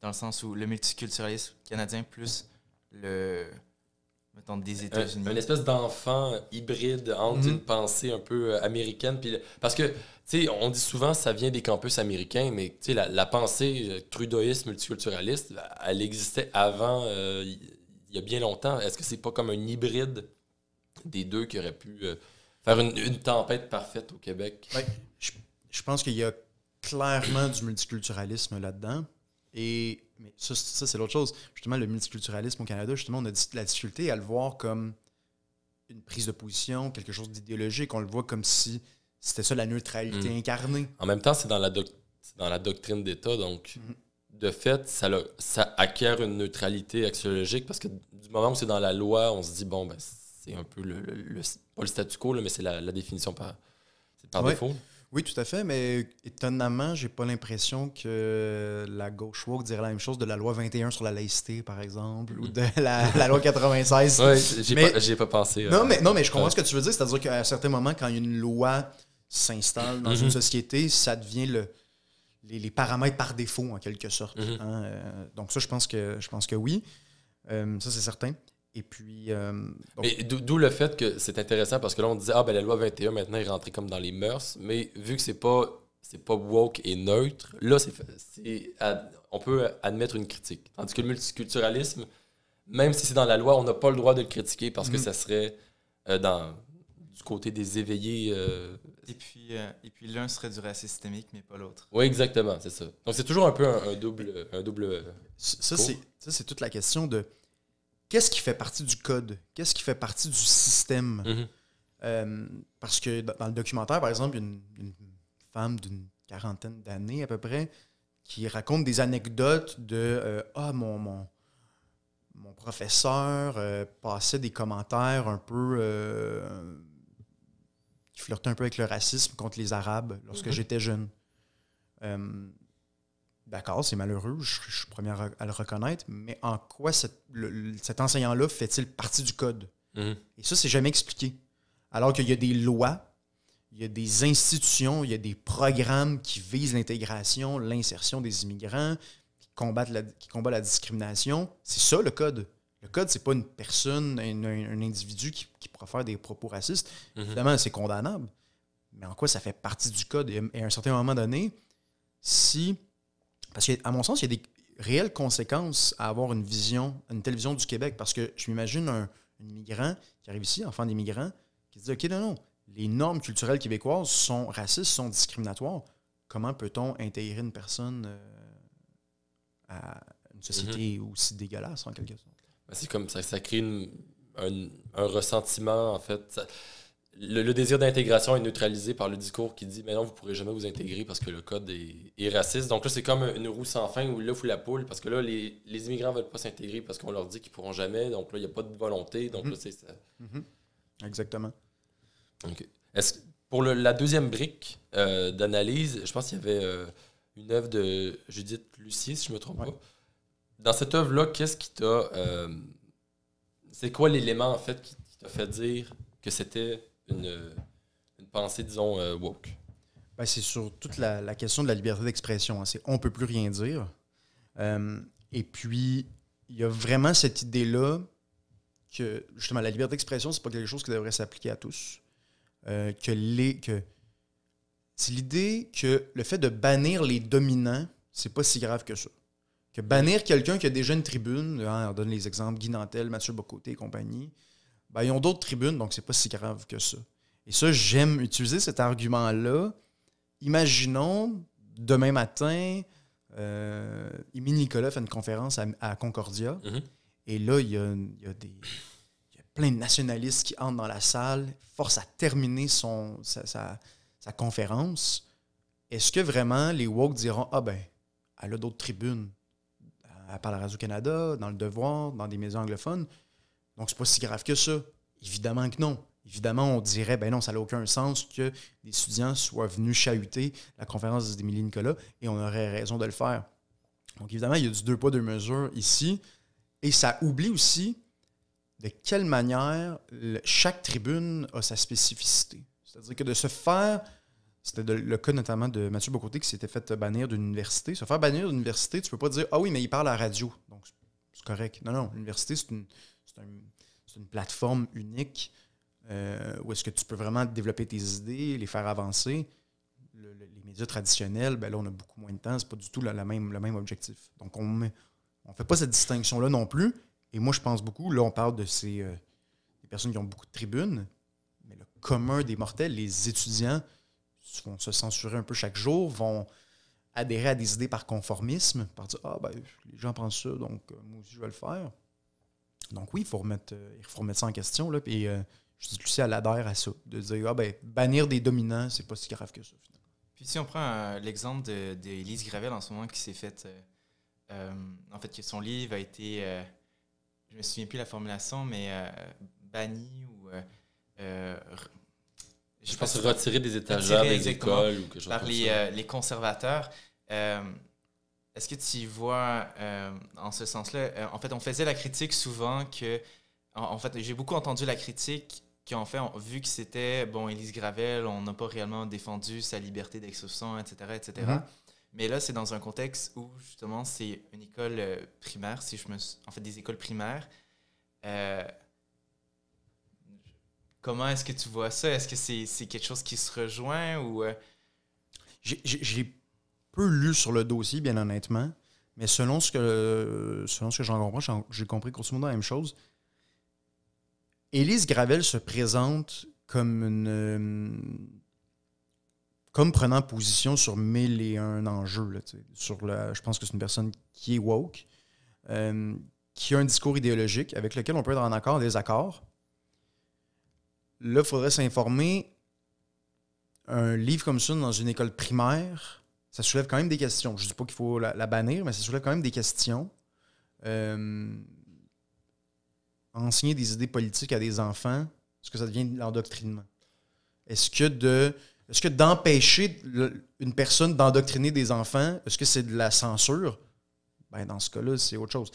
dans le sens où le multiculturalisme canadien plus le, mettons, des États-Unis. une espèce d'enfant hybride entre mm-hmm. une pensée un peu euh, américaine. Puis, parce que, tu sais, on dit souvent ça vient des campus américains, mais tu sais, la, pensée euh, trudoïste, multiculturaliste, elle existait avant, euh, il y, a bien longtemps. Est-ce que c'est pas comme un hybride des deux qui aurait pu faire une, tempête parfaite au Québec. je, pense qu'il y a clairement du multiculturalisme là-dedans. Et mais ça, c'est l'autre chose. Justement, le multiculturalisme au Canada, justement, on a la difficulté à le voir comme une prise de position, quelque chose d'idéologique. On le voit comme si c'était ça la neutralité mm. incarnée. En même temps, c'est dans la, doctrine d'État, donc mm-hmm. de fait, ça, ça acquiert une neutralité axiologique parce que du moment où c'est dans la loi, on se dit, bon, ben, c'est un peu le, statu quo, mais c'est la, définition par, défaut. Oui, tout à fait, mais étonnamment, j'ai pas l'impression que la gauche woke dirait la même chose de la loi 21 sur la laïcité, par exemple, ou de la, loi 96. oui, n'y ai, pas pensé. Euh, non, mais, non, mais je comprends ce que tu veux dire, c'est-à-dire qu'à un certain moment, quand une loi s'installe dans une mm-hmm. société, ça devient le, les, paramètres par défaut, en quelque sorte. Mm-hmm. Hein, euh, donc ça, je pense que, je pense que oui. Euh, ça, c'est certain. Et puis. Euh, mais d'où le fait que c'est intéressant parce que là, on disait, ah, ben la loi 21 maintenant est rentrée comme dans les mœurs, mais vu que c'est pas. C'est pas woke et neutre. Là, c'est, on peut admettre une critique. Tandis que le multiculturalisme, même si c'est dans la loi, on n'a pas le droit de le critiquer parce que mm-hmm. ça serait euh, dans, du côté des éveillés. Euh, et puis, et puis l'un serait du racisme systémique, mais pas l'autre. Oui, exactement, c'est ça. Donc c'est toujours un peu un, double. Un double ça, c'est, toute la question de qu'est-ce qui fait partie du code? Qu'est-ce qui fait partie du système? Mhm. Euh, parce que dans le documentaire, par exemple, il y a une, femme d'une quarantaine d'années à peu près qui raconte des anecdotes de euh, Ah, mon, professeur euh, passait des commentaires un peu. qui flirtait un peu avec le racisme contre les Arabes lorsque mhm. j'étais jeune. D'accord, c'est malheureux, je, suis premier à le reconnaître, mais en quoi cet enseignant-là fait-il partie du code? Mhm. Et ça, c'est jamais expliqué. Alors qu'il y a des lois, il y a des institutions, il y a des programmes qui visent l'intégration, l'insertion des immigrants, qui combattent la, qui la discrimination. C'est ça le code. Le code, c'est pas une personne, un, individu qui, qui, profère des propos racistes. Mhm. Évidemment, c'est condamnable. Mais en quoi ça fait partie du code? Et à un certain moment donné, si parce qu'à mon sens, il y a des réelles conséquences à avoir une vision, une telle vision du Québec. Parce que je m'imagine un, un, immigrant qui arrive ici, enfant d'immigrant, qui dit OK, non, non, les normes culturelles québécoises sont racistes, sont discriminatoires. Comment peut-on intégrer une personne euh, à une société mhm. aussi dégueulasse, en quelque sorte? Ben, c'est comme ça, ça crée un, ressentiment, en fait le, désir d'intégration est neutralisé par le discours qui dit mais non, vous ne pourrez jamais vous intégrer parce que le code est, raciste. Donc là, c'est comme une roue sans fin où là, ou la poule parce que là, les, immigrants ne veulent pas s'intégrer parce qu'on leur dit qu'ils ne pourront jamais. Donc là, il n'y a pas de volonté. Donc mhm. c'est ça. Mhm. Exactement. pour la deuxième brique euh, d'analyse, je pense qu'il y avait euh, une œuvre de Judith Lucie, si je ne me trompe pas. Dans cette œuvre-là, qu'est-ce qui t'a. Euh, c'est quoi l'élément, en fait, qui t'a fait dire que c'était euh, une, pensée, disons, euh, woke? Ben, c'est sur toute la, question de la liberté d'expression. Hein. on ne peut plus rien dire. Euh, et puis, il y a vraiment cette idée-là que, justement, la liberté d'expression, c'est pas quelque chose qui devrait s'appliquer à tous. que les, que c'est l'idée que le fait de bannir les dominants, c'est pas si grave que ça. Que bannir quelqu'un qui a déjà une tribune, hein, on donne les exemples Guy Nantel, Mathieu Bocoté et compagnie, ben, ils ont d'autres tribunes, donc c'est pas si grave que ça. Et ça, j'aime utiliser cet argument-là. Imaginons, demain matin, euh, Émile Nicolas fait une conférence à, Concordia, mhm. et là, il y a, des plein de nationalistes qui entrent dans la salle, force à terminer son, sa, conférence. Est-ce que vraiment les woke diront Ah ben, elle a d'autres tribunes à part à Radio-Canada, dans Le Devoir, dans des maisons anglophones donc, c'est pas si grave que ça. Évidemment que non. Évidemment, on dirait, ben non, ça n'a aucun sens que des étudiants soient venus chahuter la conférence d'Émilie Nicolas et on aurait raison de le faire. Donc, évidemment, il y a du deux pas, deux mesures ici. Et ça oublie aussi de quelle manière chaque tribune a sa spécificité. C'est-à-dire que de se faire, c'était le cas notamment de Mathieu Bocoté qui s'était fait bannir d'une université. Se faire bannir d'une université, tu peux pas dire Ah oui, mais il parle à la radio, donc c'est correct. Non, non, l'université, c'est une, c'est une plateforme unique euh, où est-ce que tu peux vraiment développer tes idées, les faire avancer. les médias traditionnels, ben là, on a beaucoup moins de temps, c'est pas du tout la, même, le même objectif. Donc, on ne on fait pas cette distinction-là non plus. Et moi, je pense beaucoup, là, on parle de ces euh, personnes qui ont beaucoup de tribunes, mais le commun des mortels, les étudiants, vont se censurer un peu chaque jour, vont adhérer à des idées par conformisme, par dire Ah, ben, les gens pensent ça, donc euh, moi aussi je vais le faire. Donc oui, il faut remettre, euh, il faut remettre ça en question. Là, et euh, je dis que Lucie, elle adhère à ça, de dire ah, ben, bannir des dominants, c'est pas si grave que ça. Finalement. Puis si on prend euh, l'exemple de, Gravel en ce moment qui s'est faite. en fait, que son livre a été. je me souviens plus la formulation, mais banni ou. je, pense retirer des étagères des écoles ou quelque chose par comme les, les conservateurs. Est-ce que tu vois euh, en ce sens-là euh, En fait, on faisait la critique souvent que. En, fait, j'ai beaucoup entendu la critique qui en fait, on, vu que c'était, bon, Élise Gravel, on n'a pas réellement défendu sa liberté d'expression, etc., etc. Mm-hmm. Mais là, c'est dans un contexte où, justement, c'est une école euh, primaire, si je me... En fait, des écoles primaires. comment est-ce que tu vois ça? Est-ce que c'est, quelque chose qui se rejoint ou... j'ai peu lu sur le dossier, bien honnêtement. Mais selon ce que, selon ce que j'en comprends, j'ai compris grosso modo la même chose. Élise Gravel se présente comme une. Euh, comme prenant position sur mille et un enjeux. sur la, je pense que c'est une personne qui est woke, euh, qui a un discours idéologique avec lequel on peut être en accord, en désaccord. Là, il faudrait s'informer. Un livre comme ça dans une école primaire, ça soulève quand même des questions. Je ne dis pas qu'il faut la, bannir, mais ça soulève quand même des questions. Euh, enseigner des idées politiques à des enfants, est-ce que ça devient de l'endoctrinement? Est-ce que ce que d'empêcher une personne d'endoctriner des enfants, est-ce que c'est de la censure? Ben, dans ce cas-là, c'est autre chose.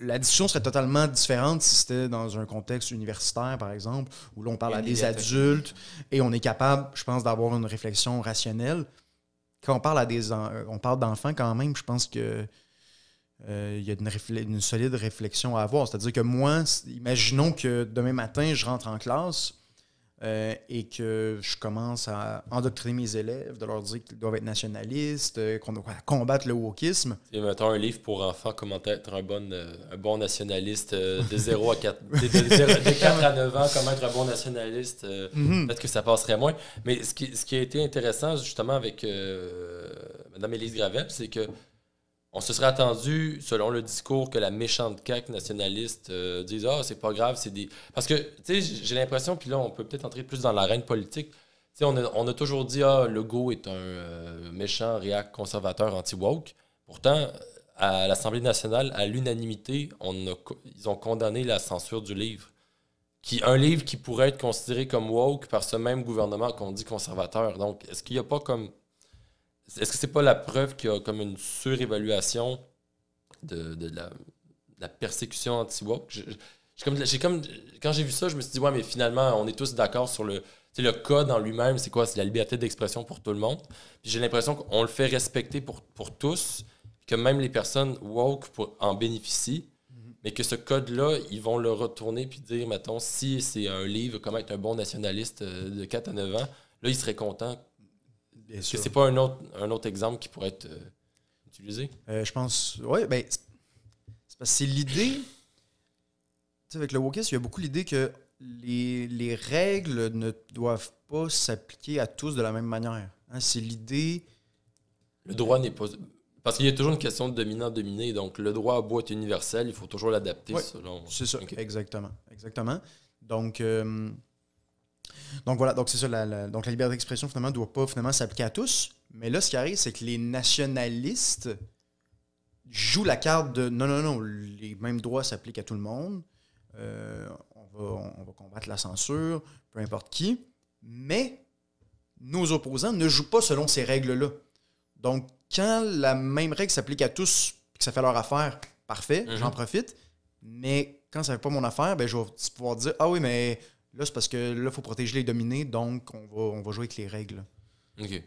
La discussion serait totalement différente si c'était dans un contexte universitaire, par exemple, où l'on parle à des adultes et on est capable, je pense, d'avoir une réflexion rationnelle quand on parle à des euh, on parle d'enfants quand même, je pense que euh, il y a une, une, solide réflexion à avoir. C'est-à-dire que moi, imaginons que demain matin, je rentre en classe, euh, et que je commence à endoctriner mes élèves, de leur dire qu'ils doivent être nationalistes, euh, qu'on doit combattre le wokisme. Et maintenant un livre pour enfants, comment être un bon, euh, bon nationaliste de 0 à 4, à 9 ans, comment être un bon nationaliste, mhm. peut-être que ça passerait moins. Mais ce qui, ce qui a été intéressant justement avec Mme Élise Gravel, c'est que on se serait attendu, selon le discours, que la méchante CAQ nationaliste euh, dise Ah, c'est pas grave, c'est des. Parce que, tu sais, j'ai l'impression, puis là, on peut peut-être entrer plus dans l'arène politique. Tu sais, on, a, toujours dit Ah, Legault est un euh, méchant réac conservateur anti-woke. Pourtant, à l'Assemblée nationale, à l'unanimité, on ils ont condamné la censure du livre. Qui, un livre qui pourrait être considéré comme woke par ce même gouvernement qu'on dit conservateur. Donc, est-ce qu'il n'y a pas comme est-ce que c'est pas la preuve qu'il y a comme une surévaluation de, la, persécution anti-woke? comme, quand j'ai vu ça, je me suis dit, ouais, mais finalement, on est tous d'accord sur le. Le code en lui-même, c'est quoi? C'est la liberté d'expression pour tout le monde. j'ai l'impression qu'on le fait respecter pour, tous, que même les personnes woke en bénéficient, mm-hmm. mais que ce code-là, ils vont le retourner puis dire, mettons, si c'est un livre, comment être un bon nationaliste euh, de 4 à 9 ans, là, ils seraient contents est-ce que c'est pas un autre, un autre exemple qui pourrait être euh, utilisé? Euh, je pense. Oui, mais ben, c'est parce que c'est l'idée. tu sais, avec le wokisme, il y a beaucoup l'idée que les, les, règles ne doivent pas s'appliquer à tous de la même manière. Hein. c'est l'idée. Le droit n'est pas. Parce qu'il y a toujours une question de dominant-dominé. Donc, le droit à bois est universel, il faut toujours l'adapter selon. C'est ça, exactement. Exactement. Donc. Euh, donc voilà, donc c'est ça, la, donc la liberté d'expression finalement ne doit pas finalement s'appliquer à tous. Mais là, ce qui arrive, c'est que les nationalistes jouent la carte de non, non, non, les mêmes droits s'appliquent à tout le monde. Euh, on, va, combattre la censure, peu importe qui. Mais nos opposants ne jouent pas selon ces règles-là. Donc, quand la même règle s'applique à tous, que ça fait leur affaire, parfait, j'en mhm. profite. Mais quand ça ne fait pas mon affaire, ben, je vais pouvoir dire Ah oui, mais Là, c'est parce que là, il faut protéger les dominés, donc on va, on va jouer avec les règles. OK.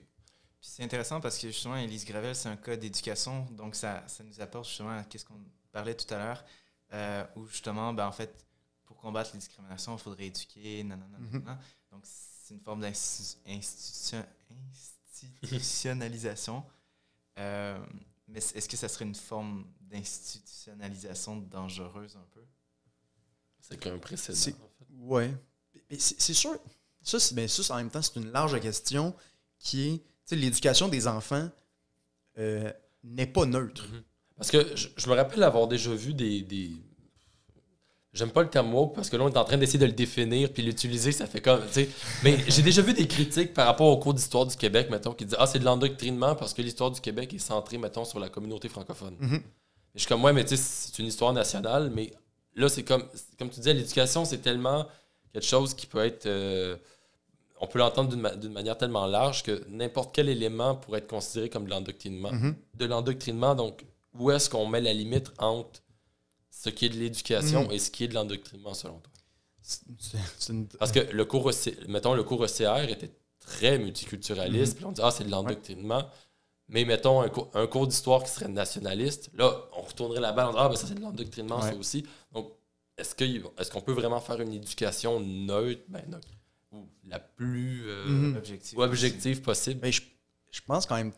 C'est intéressant parce que justement, Elise Gravel, c'est un code d'éducation, donc ça, ça, nous apporte justement à ce qu'on parlait tout à l'heure, euh, où justement, ben, en fait, pour combattre les discriminations, il faudrait éduquer, mhm. Donc, c'est une forme d'institutionnalisation. Euh, mais est-ce que ça serait une forme d'institutionnalisation dangereuse un peu? C'est qu'un précédent. En fait. Oui, c'est sûr, ça, mais ben, ça, en même temps, c'est une large question qui est l'éducation des enfants euh, n'est pas neutre. Mm-hmm. Parce que je, me rappelle avoir déjà vu des. J'aime pas le terme woke parce que là, on est en train d'essayer de le définir puis l'utiliser, ça fait comme. Mais j'ai déjà vu des critiques par rapport au cours d'histoire du Québec, mettons, qui disent Ah, c'est de l'endoctrinement parce que l'histoire du Québec est centrée, mettons, sur la communauté francophone. Mm-hmm. Je suis comme, ouais, mais tu sais, c'est une histoire nationale, mais là, c'est comme, comme tu disais, l'éducation, c'est tellement quelque chose qui peut être. Euh, on peut l'entendre d'une manière tellement large que n'importe quel élément pourrait être considéré comme de l'endoctrinement. Mm-hmm. De l'endoctrinement, donc, où est-ce qu'on met la limite entre ce qui est de l'éducation mm. et ce qui est de l'endoctrinement, selon toi? Parce que le cours, mettons, le cours ECR était très multiculturaliste, mm-hmm. puis on dit, ah, c'est de l'endoctrinement. Mais mettons un, cours, d'histoire qui serait nationaliste, là, on retournerait la balle, on dit ah, ben ça c'est de l'endoctrinement, ça aussi est-ce qu'on peut vraiment faire une éducation neutre, ben, ou la plus euh, mhm. objective, possible? je, pense quand même.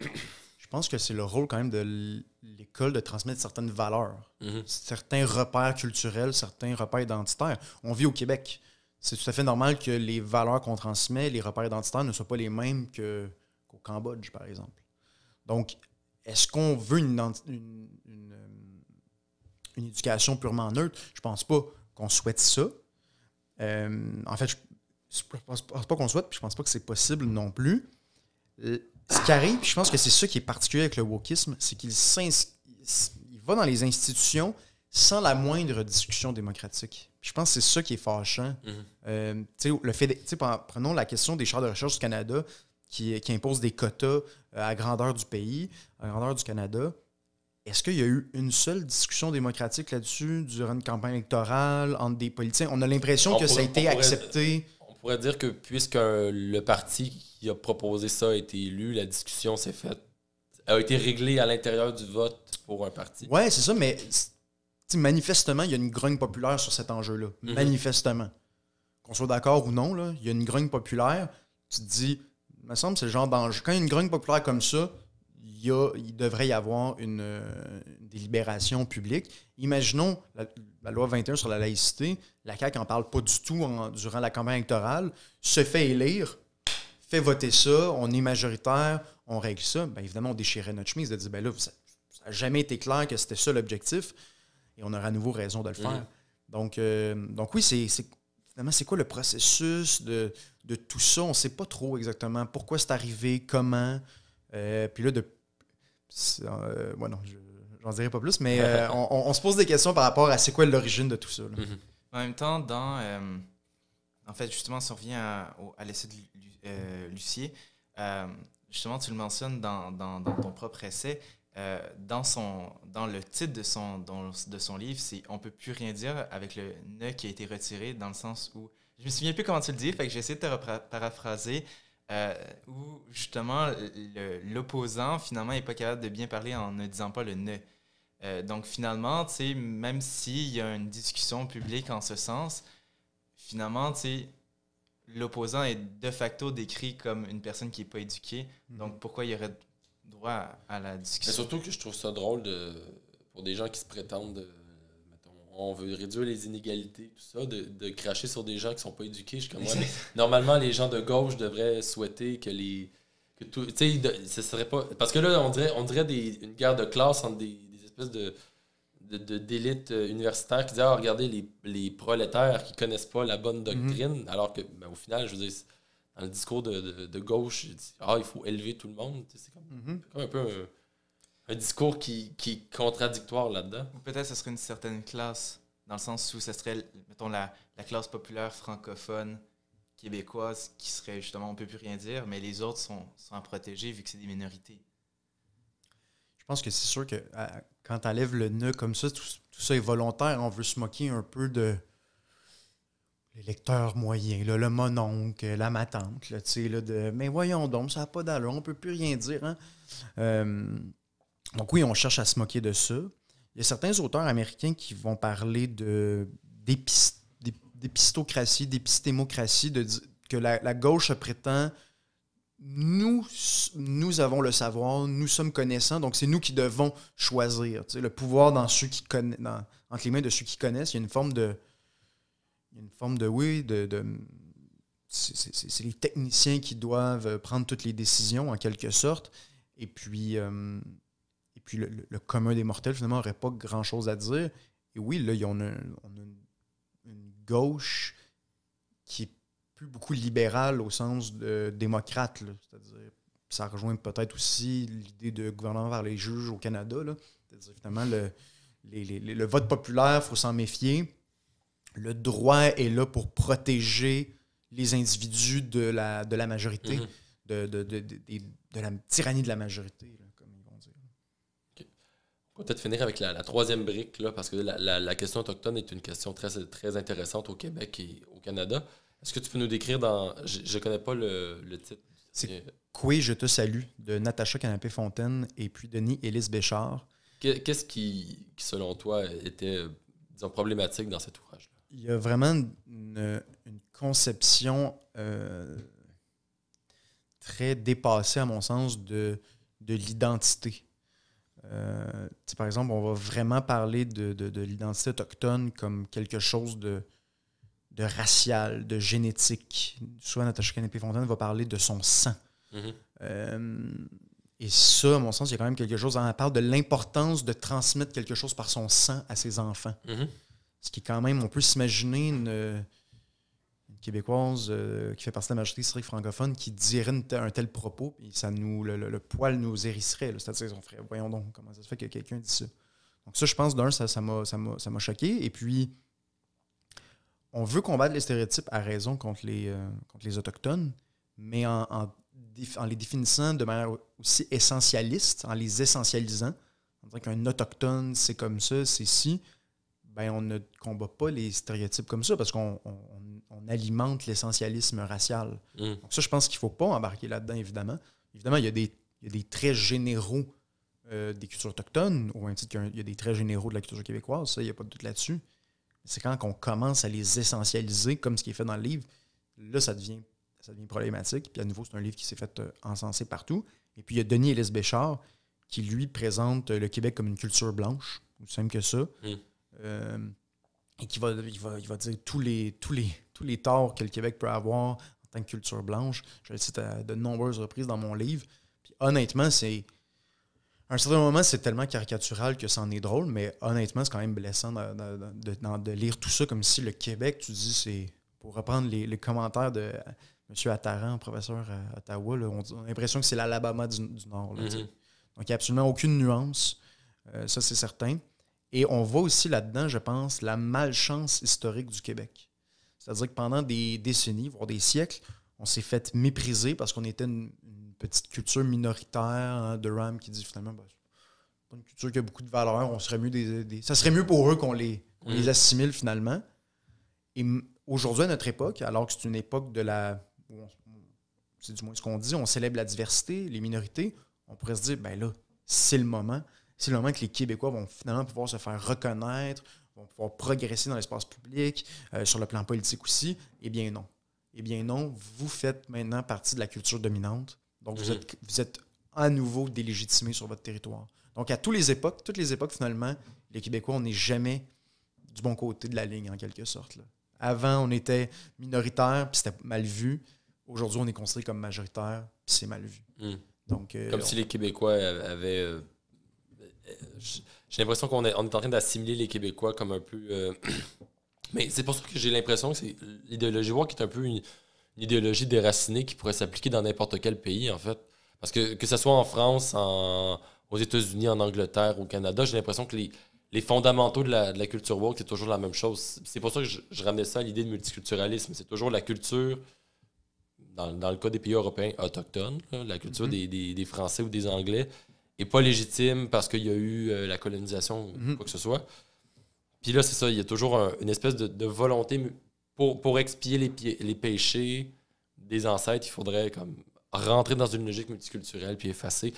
Je pense que c'est le rôle quand même de l'école de transmettre certaines valeurs, mhm. certains repères culturels, certains repères identitaires. On vit au Québec. C'est tout à fait normal que les valeurs qu'on transmet, les repères identitaires ne soient pas les mêmes qu'au Cambodge, par exemple. Donc, est-ce qu'on veut une, une une éducation purement neutre. Je pense pas qu'on souhaite ça. Euh, en fait, je, ne pense pas qu'on souhaite, puis je pense pas que c'est possible non plus. Ce qui arrive, je pense que c'est ça qui est particulier avec le wokisme, c'est qu'il il va dans les institutions sans la moindre discussion démocratique. je pense que c'est ça qui est fâchant. Mm-hmm. Euh, le fait prenons la question des chars de recherche du Canada qui, qui imposent des quotas euh, à grandeur du pays, à grandeur du Canada. Est-ce qu'il y a eu une seule discussion démocratique là-dessus durant une campagne électorale entre des politiciens? On a l'impression que ça a été accepté. On pourrait dire que puisque le parti qui a proposé ça a été élu, la discussion s'est faite, a été réglée à l'intérieur du vote pour un parti. Oui, c'est ça, mais manifestement, il y a une grogne populaire sur cet enjeu-là. Mhm. Manifestement. Qu'on soit d'accord ou non, il y a une grogne populaire. Tu te dis, il me semble, c'est le genre d'enjeu. Quand il y a une grogne populaire comme ça, il, y a, il devrait y avoir une euh, délibération publique. Imaginons la, loi 21 sur la laïcité, la CAQ n'en parle pas du tout durant la campagne électorale, se fait élire, fait voter ça, on est majoritaire, on règle ça. Bien, évidemment, on déchirait notre chemise de dire ben là, ça n'a jamais été clair que c'était ça l'objectif et on aura à nouveau raison de le mm. faire. Donc, euh, donc oui, c'est finalement, c'est quoi le processus de, de tout ça? On ne sait pas trop exactement pourquoi c'est arrivé, comment. Euh, puis là, de, euh, non, j'en dirai pas plus, mais euh, on, se pose des questions par rapport à c'est quoi l'origine de tout ça. Mhm. En même temps, dans. Euh, en fait, justement, si on revient à, l'essai de Lucier, justement, tu le mentionnes dans, dans, ton propre essai. dans, son, dans le titre de son, de son livre, c'est On peut plus rien dire avec le nœud qui a été retiré, dans le sens où. Je me souviens plus comment tu le dis, fait que j'essaie de te paraphraser. Euh, où justement l'opposant finalement n'est pas capable de bien parler en ne disant pas le ne. Euh, donc finalement, même s'il y a une discussion publique en ce sens, finalement, l'opposant est de facto décrit comme une personne qui n'est pas éduquée. Mhm. Donc pourquoi il y aurait droit à la discussion? surtout que je trouve ça drôle pour des gens qui se prétendent euh, on veut réduire les inégalités, tout ça, de, cracher sur des gens qui ne sont pas éduqués. Je comme, normalement, les gens de gauche devraient souhaiter que les. Que tout, ce serait pas. Parce que là, on dirait, on dirait des, une guerre de classe entre des, espèces de d'élite euh, universitaire qui disent ah, regardez les, prolétaires qui connaissent pas la bonne mhm. doctrine, alors que ben, au final, je veux dire, dans le discours de, gauche, ah, il faut élever tout le monde. C'est comme, mhm. comme un peu un discours qui, est contradictoire là-dedans. Peut-être que ce serait une certaine classe, dans le sens où ce serait, mettons, la, classe populaire francophone québécoise qui serait justement, on peut plus rien dire, mais les autres sont, sont à protéger vu que c'est des minorités. Je pense que c'est sûr que quand tu enlèves le nœud comme ça, tout, ça est volontaire. On veut se moquer un peu de l'électeur moyen, moyens, le mononcle, la matante, sais là, de Mais voyons donc, ça n'a pas d'allure, on peut plus rien dire. Hein? Euh, donc oui, on cherche à se moquer de ça. Il y a certains auteurs américains qui vont parler d'épistocratie, d'épistémocratie, de, que la, gauche prétend nous, nous avons le savoir, nous sommes connaissants, donc c'est nous qui devons choisir. Tu le pouvoir dans ceux qui entre les mains de ceux qui connaissent, il y a une forme de. une forme de oui, de. c'est les techniciens qui doivent prendre toutes les décisions en quelque sorte. Et puis, euh, puis le, commun des mortels, finalement, n'aurait pas grand-chose à dire. Et oui, là, on a, a une, gauche qui est plus beaucoup libérale au sens de démocrate, c'est-à-dire ça rejoint peut-être aussi l'idée de gouvernement vers les juges au Canada. C'est-à-dire, finalement, le, le vote populaire, il faut s'en méfier. Le droit est là pour protéger les individus de la, de la majorité, mm-hmm. de, de, la tyrannie de la majorité peut-être finir avec la, troisième brique, là, parce que la, question autochtone est une question très, très intéressante au Québec et au Canada. Est-ce que tu peux nous décrire dans. Je ne connais pas le, titre. C'est Coué, je te salue, de Natacha Canapé-Fontaine et puis Denis Élise Béchard. Qu'est-ce qui, qui, selon toi, était disons, problématique dans cet ouvrage -là? Il y a vraiment une, conception euh, très dépassée, à mon sens, de, de l'identité euh, par exemple, on va vraiment parler de, l'identité autochtone comme quelque chose de, de racial, de génétique. Souvent, Natacha canepé fontaine va parler de son sang. Mhm. Euh, et ça, à mon sens, il y a quand même quelque chose. On parle de l'importance de transmettre quelque chose par son sang à ses enfants. Mhm. Ce qui, est quand même, on peut s'imaginer une québécoise euh, qui fait partie de la majorité historique francophone qui dirait un tel propos, puis ça nous, le, poil nous hérisserait. C'est-à-dire, on voyons donc, comment ça se fait que quelqu'un dit ça. Donc, ça, je pense, d'un, ça m'a ça, choqué. Et puis, on veut combattre les stéréotypes à raison contre les, euh, les Autochtones, mais en, en, les définissant de manière aussi essentialiste, en les essentialisant, en disant qu'un Autochtone, c'est comme ça, c'est ci, ben on ne combat pas les stéréotypes comme ça parce qu'on on alimente l'essentialisme racial. Hmm. Donc ça, je pense qu'il faut pas embarquer là-dedans, évidemment. Évidemment, il y a des, il traits généraux euh, des cultures autochtones, ou un titre qu'il y a des traits généraux de la culture québécoise, ça, il n'y a pas de doute là-dessus. C'est quand qu'on commence à les essentialiser, comme ce qui est fait dans le livre, là, ça devient, ça devient problématique. Puis à nouveau, c'est un livre qui s'est fait euh, encenser partout. Et puis il y a Denis Ellis Béchard, qui lui présente euh, le Québec comme une culture blanche, ou simple que ça. Hmm et qui va, il va, dire tous les, tous, les, tous les torts que le Québec peut avoir en tant que culture blanche. Je le cite de nombreuses reprises dans mon livre. Puis honnêtement, c'est. À un certain moment, c'est tellement caricatural que c'en est drôle, mais honnêtement, c'est quand même blessant de, lire tout ça comme si le Québec, tu dis, c'est. Pour reprendre les, commentaires de euh, M. Attaran, professeur à Ottawa, on, a l'impression que c'est l'Alabama du, Nord. Mm-hmm. Donc, il n'y a absolument aucune nuance. Euh, ça, c'est certain. Et on voit aussi là-dedans, je pense, la malchance historique du Québec. C'est-à-dire que pendant des décennies, voire des siècles, on s'est fait mépriser parce qu'on était une, petite culture minoritaire hein, de RAM qui dit finalement, ben, C'est pas une culture qui a beaucoup de valeur, on serait mieux des, ça serait mieux pour eux qu'on les, les mm. assimile finalement. Et aujourd'hui, à notre époque, alors que c'est une époque de la. C'est du moins ce qu'on dit, on célèbre la diversité, les minorités, on pourrait se dire, ben là, c'est le moment c'est le moment que les Québécois vont finalement pouvoir se faire reconnaître, vont pouvoir progresser dans l'espace public, euh, sur le plan politique aussi. Eh bien non. Eh bien non, vous faites maintenant partie de la culture dominante. Donc vous, êtes, vous êtes à nouveau délégitimé sur votre territoire. Donc à toutes les époques, toutes les époques finalement, les Québécois, on n'est jamais du bon côté de la ligne en quelque sorte. Avant, on était minoritaire, puis c'était mal vu. Aujourd'hui, on est considéré comme majoritaire, puis c'est mal vu. Hmm. Donc, euh, comme si les Québécois avaient... Euh, j'ai l'impression qu'on est, en train d'assimiler les Québécois comme un peu. Euh, mais c'est pour ça que j'ai l'impression que c'est l'idéologie woke est un peu une, idéologie déracinée qui pourrait s'appliquer dans n'importe quel pays, en fait. Parce que que ce soit en France, aux États-Unis, en Angleterre, au Canada, j'ai l'impression que les, fondamentaux de la, culture woke, c'est toujours la même chose. C'est pour ça que je, ramenais ça à l'idée de multiculturalisme. C'est toujours la culture, dans, le cas des pays européens autochtones, la culture mm-hmm. des, des Français ou des Anglais, est pas légitime parce qu'il y a eu euh, la colonisation ou mhm. quoi que ce soit. Puis là, c'est ça, il y a toujours une espèce de, volonté pour, pour expier les, les péchés des ancêtres, il faudrait comme rentrer dans une logique multiculturelle puis effacer.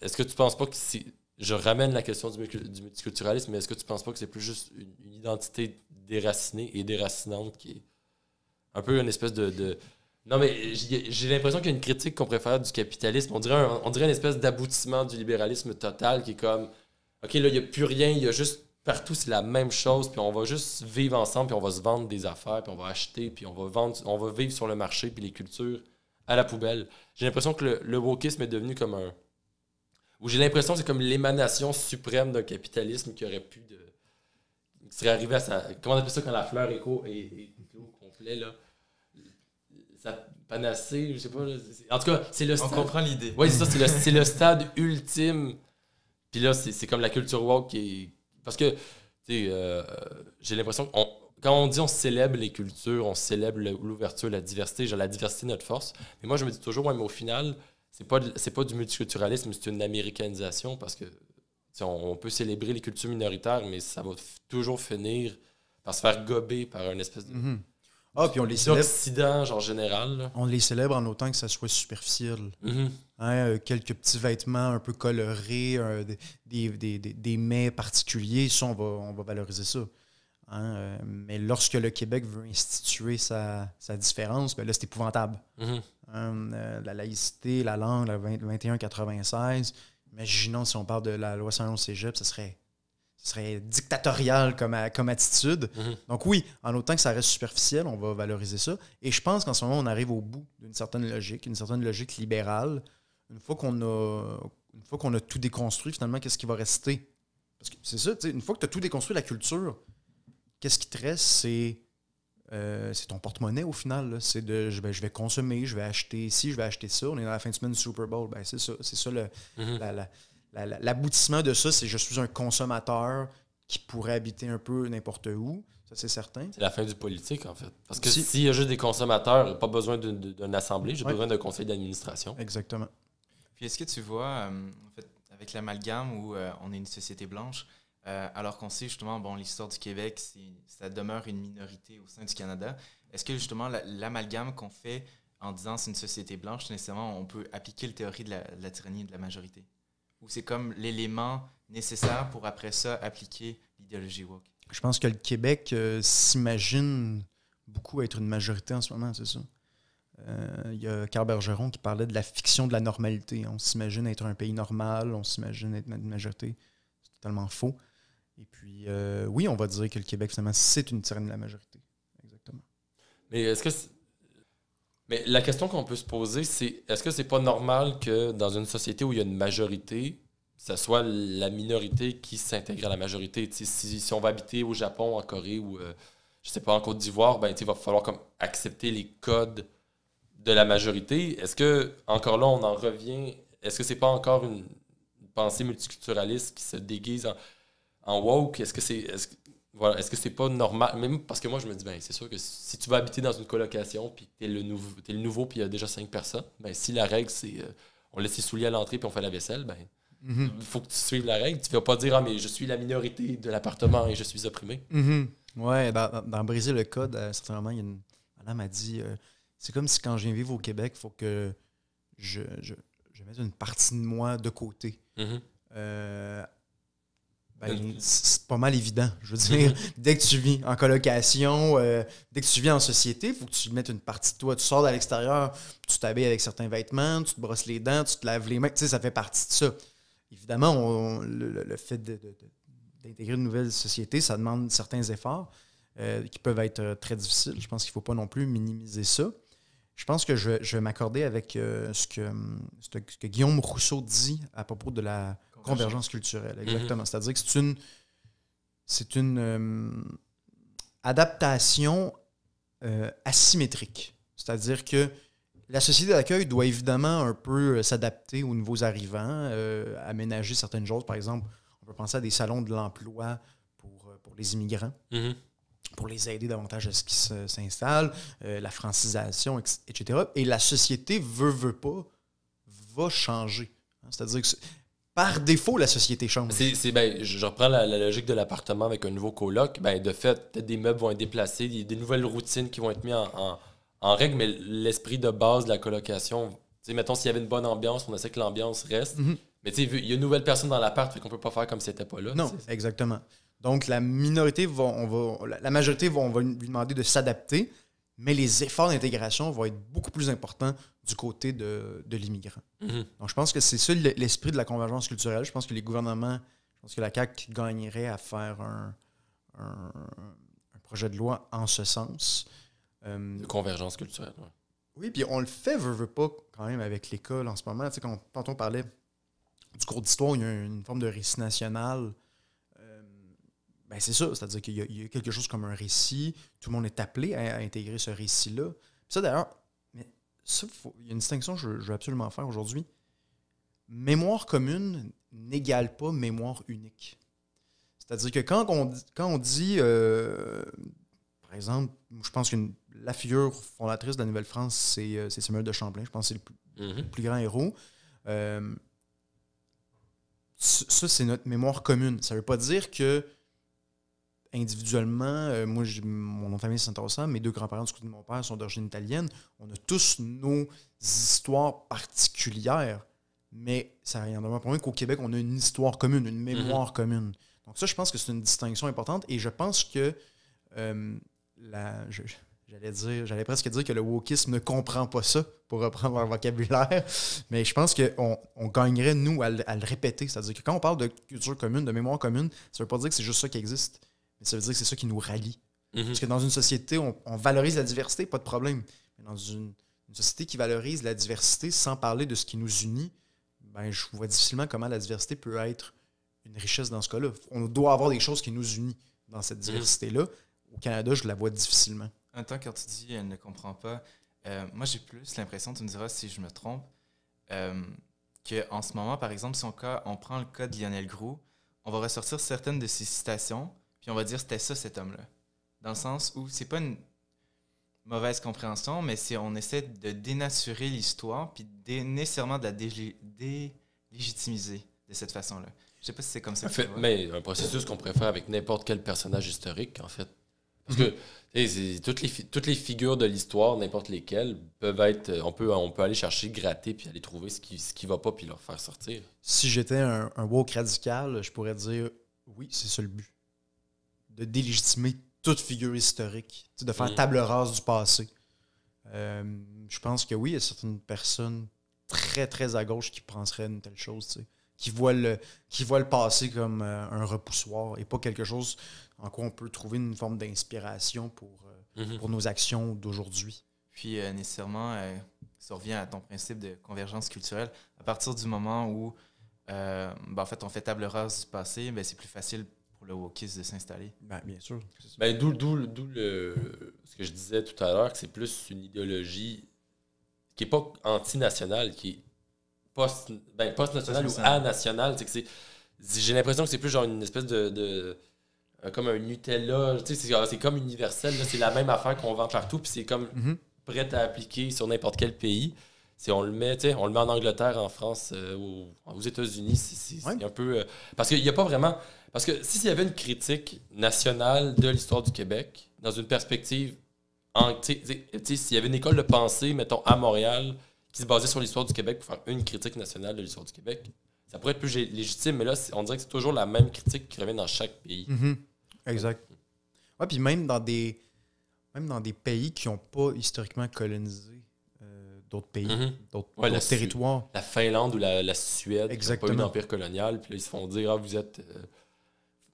Est-ce que tu penses pas que c'est... je ramène la question du, du multiculturalisme, mais est-ce que tu penses pas que c'est plus juste une, identité déracinée et déracinante qui est un peu une espèce de non, mais j'ai l'impression qu'il y a une critique qu'on préfère du capitalisme. On dirait, un, dirait une espèce d'aboutissement du libéralisme total qui est comme, OK, là, il n'y a plus rien, il y a juste partout, c'est la même chose, puis on va juste vivre ensemble, puis on va se vendre des affaires, puis on va acheter, puis on va, vendre, on va vivre sur le marché, puis les cultures à la poubelle. J'ai l'impression que le, wokisme est devenu comme un, Ou j'ai l'impression que c'est comme l'émanation suprême d'un capitalisme qui aurait pu de, qui serait arrivé à sa comment on appelle ça quand la fleur éco est au complet là sa panacée, je sais pas. En tout cas, c'est le stade. On comprend l'idée. Oui, c'est ça, c'est le, stade ultime. Puis là, c'est comme la culture walk qui Parce que, tu sais, euh, j'ai l'impression qu'on. Quand on dit on célèbre les cultures, on célèbre l'ouverture, la diversité, genre la diversité notre force. Mais moi, je me dis toujours, ouais, mais au final, c'est pas, pas du multiculturalisme, c'est une américanisation parce que on, peut célébrer les cultures minoritaires, mais ça va toujours finir par se faire gober par une espèce de. Mm-hmm. Ah, puis on les célèbre. L'Occident, en général. On les célèbre en autant que ça soit superficiel. Mm-hmm. Hein, euh, quelques petits vêtements un peu colorés, des, des, mets particuliers, ça, on va, valoriser ça. Hein, euh, mais lorsque le Québec veut instituer sa, différence, ben là, c'est épouvantable. Mm-hmm. Hein, euh, la laïcité, la langue, la 21-96. Imaginons si on parle de la loi 111 cégep, ça serait ce serait dictatorial comme, comme attitude. Mhm. Donc oui, en autant que ça reste superficiel, on va valoriser ça. Et je pense qu'en ce moment, on arrive au bout d'une certaine logique, une certaine logique libérale. Une fois qu'on a, une fois qu'on a tout déconstruit, finalement, qu'est-ce qui va rester? Parce que c'est ça, une fois que tu as tout déconstruit, la culture, qu'est-ce qui te reste? C'est, euh, ton porte-monnaie au final. C'est de je, vais consommer, je vais acheter ci, je vais acheter ça. On est dans la fin de semaine du Super Bowl. Ben, c'est ça, le, mhm. la l'aboutissement de ça, c'est je suis un consommateur qui pourrait habiter un peu n'importe où. Ça, c'est certain. C'est la fin du politique, en fait. Parce que s'il y a juste des consommateurs, pas besoin d'une assemblée, j'ai besoin d'un conseil d'administration. Exactement. Puis est-ce que tu vois, euh, en fait, avec l'amalgame où euh, on est une société blanche, euh, alors qu'on sait justement, bon, l'histoire du Québec, ça demeure une minorité au sein du Canada, est-ce que justement l'amalgame qu'on fait en disant c'est une société blanche, nécessairement, on peut appliquer la théorie de la, de la tyrannie de la majorité? Ou c'est comme l'élément nécessaire pour après ça appliquer l'idéologie woke? Je pense que le Québec euh, s'imagine beaucoup être une majorité en ce moment, c'est ça. Euh, il y a Carl Bergeron qui parlait de la fiction de la normalité. On s'imagine être un pays normal, on s'imagine être une majorité. C'est totalement faux. Et puis, euh, oui, on va dire que le Québec, finalement, c'est une tyrannie de la majorité. Exactement. Mais est-ce que mais la question qu'on peut se poser, c'est est-ce que c'est pas normal que dans une société où il y a une majorité, ce soit la minorité qui s'intègre à la majorité? Si, si, on va habiter au Japon, en Corée ou, euh, je sais pas, en Côte d'Ivoire, ben, il va falloir comme, accepter les codes de la majorité. Est-ce que, encore là, on en revient, est-ce que c'est pas encore une pensée multiculturaliste qui se déguise en, en woke? Est-ce que c'est. -ce, voilà, est-ce que c'est pas normal? Même parce que moi, je me dis, ben, c'est sûr que si tu vas habiter dans une colocation, puis t'es le, nouveau, es le nouveau, puis il y a déjà cinq personnes, ben, si la règle, c'est euh, on laisse les souliers à l'entrée, puis on fait la vaisselle, ben, mhm. il faut que tu suives la règle. Tu vas pas dire, ah, mais je suis la minorité de l'appartement et je suis opprimé. Oui, mhm. Ouais, dans, Briser le code, à un certain moment, il y a une... madame a dit, euh, c'est comme si quand je viens vivre au Québec, il faut que je, je, mette une partie de moi de côté. Mhm. Euh, ben, euh, c'est pas mal évident. Je veux dire, dès que tu vis en colocation, euh, dès que tu vis en société, il faut que tu mettes une partie de toi. Tu sors de l'extérieur, tu t'habilles avec certains vêtements, tu te brosses les dents, tu te laves les mains. Tu sais, ça fait partie de ça. Évidemment, le, fait d'intégrer une nouvelle société, ça demande certains efforts euh, qui peuvent être très difficiles. Je pense qu'il ne faut pas non plus minimiser ça. Je pense que je, vais m'accorder avec ce, que, ce, que, Guillaume Rousseau dit à propos de la Convergence culturelle, mhm. exactement. C'est-à-dire que c'est une, c'est une euh, adaptation euh, asymétrique. C'est-à-dire que la société d'accueil doit évidemment un peu euh, s'adapter aux nouveaux arrivants, aménager certaines choses. Par exemple, on peut penser à des salons de l'emploi pour, pour les immigrants. Mhm. pour les aider davantage à ce qui s'installe, la francisation, etc. Et la société veut, veut pas, va changer. C'est-à-dire que par défaut, la société change. Ben, je reprends la, logique de l'appartement avec un nouveau coloc. Ben, de fait, des meubles vont être déplacés, des, des nouvelles routines qui vont être mises en, règle, mais l'esprit de base de la colocation, mettons, s'il y avait une bonne ambiance, on essaie que l'ambiance reste. Mm-hmm. Mais tu sais, il y a une nouvelle personne dans l'appart, fait qu'on peut pas faire comme si c'était pas là. Non, exactement. Donc, la minorité, on va, la majorité, on va lui demander de s'adapter mais les efforts d'intégration vont être beaucoup plus importants du côté de, l'immigrant. Mhm. Donc, je pense que c'est ça l'esprit de la convergence culturelle. Je pense que les gouvernements, je pense que la CAQ gagnerait à faire un, projet de loi en ce sens. Euh, convergence culturelle, oui. Oui, puis on le fait, veut, pas, quand même, avec l'école en ce moment. Tu sais, quand, quand, on parlait du cours d'histoire, il y a une forme de récit national ben c'est ça, c'est-à-dire qu'il y, a quelque chose comme un récit, tout le monde est appelé à, intégrer ce récit-là. Ça d'ailleurs, il y a une distinction que je, je veux absolument faire aujourd'hui. Mémoire commune n'égale pas mémoire unique. C'est-à-dire que quand on, quand on dit, euh, par exemple, je pense que la figure fondatrice de la Nouvelle-France, euh, c'est Samuel de Champlain, je pense que c'est le, plus mm-hmm. grand héros. Euh, ça, c'est notre mémoire commune. Ça ne veut pas dire que individuellement, euh, moi, mon nom de famille, c'est intéressant, Mes deux grands-parents du côté de mon père sont d'origine italienne. On a tous nos histoires particulières, mais ça n'a rien de moins pour qu'au Québec, on a une histoire commune, une mhm. mémoire commune. Donc, ça, je pense que c'est une distinction importante et je pense que euh, J'allais dire, j'allais presque dire que le wokisme ne comprend pas ça, pour reprendre leur vocabulaire, mais je pense qu'on on gagnerait, nous, à, à le répéter. C'est-à-dire que quand on parle de culture commune, de mémoire commune, ça ne veut pas dire que c'est juste ça qui existe ça veut dire que c'est ça qui nous rallie. Mm-hmm. Parce que dans une société, on, valorise la diversité, pas de problème. Mais dans une, société qui valorise la diversité sans parler de ce qui nous unit, ben, je vois difficilement comment la diversité peut être une richesse dans ce cas-là. On doit avoir des choses qui nous unissent dans cette mm-hmm. diversité-là. Au Canada, je la vois difficilement. En temps, quand tu dis elle ne comprend pas, euh, moi j'ai plus l'impression, tu me diras si je me trompe, euh, qu'en ce moment, par exemple, si on, on prend le cas de Lionel Groux, on va ressortir certaines de ses citations, puis on va dire c'était ça cet homme-là. Dans le sens où c'est pas une mauvaise compréhension, mais c'est on essaie de dénaturer l'histoire, puis nécessairement de la délégitimiser de cette façon-là. Je sais pas si c'est comme ça. fait, mais un processus qu'on pourrait faire avec n'importe quel personnage historique, en fait. Parce que mhm. toutes les, toutes les figures de l'histoire, n'importe lesquelles, peuvent être. Euh, on peut, on peut aller chercher, gratter, puis aller trouver ce qui ne va pas, puis leur faire sortir. Si j'étais un, un woke radical, je pourrais dire oui, c'est ça le but délégitimer toute figure historique, de faire mm. table rase du passé. Euh, je pense que oui, il y a certaines personnes très, très à gauche qui penseraient une telle chose, qui voient, le, qui voient le passé comme euh, un repoussoir et pas quelque chose en quoi on peut trouver une forme d'inspiration pour, euh, mm-hmm. pour nos actions d'aujourd'hui. Puis nécessairement, ça revient à ton principe de convergence culturelle. À partir du moment où ben, en fait, on fait table rase du passé, ben, c'est plus facile pour le de s'installer. Ben, bien sûr. Ben, d'où, ce que je disais tout à l'heure, que c'est plus une idéologie qui n'est pas antinationale, qui est post, ben, nationale ou anationale. j'ai l'impression que c'est plus genre une espèce de, euh, comme un Nutella, c'est, comme universel, c'est la même affaire qu'on vend partout, puis c'est comme mm-hmm. prêt à appliquer sur n'importe quel pays. Si on le met, on le met en Angleterre, en France, ou euh, aux, États-Unis, c'est, un peu euh, parce qu'il n'y a pas vraiment parce que s'il y avait une critique nationale de l'histoire du Québec, dans une perspective, s'il y avait une école de pensée, mettons, à Montréal, qui se basait sur l'histoire du Québec pour faire une critique nationale de l'histoire du Québec, ça pourrait être plus légitime, mais là, on dirait que c'est toujours la même critique qui revient dans chaque pays. Mm-hmm. Exact. Oui, puis même dans des même dans des pays qui n'ont pas historiquement colonisé euh, d'autres pays, mm-hmm. d'autres territoires. la Finlande ou la, Suède, Exactement. qui n'ont pas eu d'empire colonial, puis là, ils se font dire Ah, vous êtes. Euh,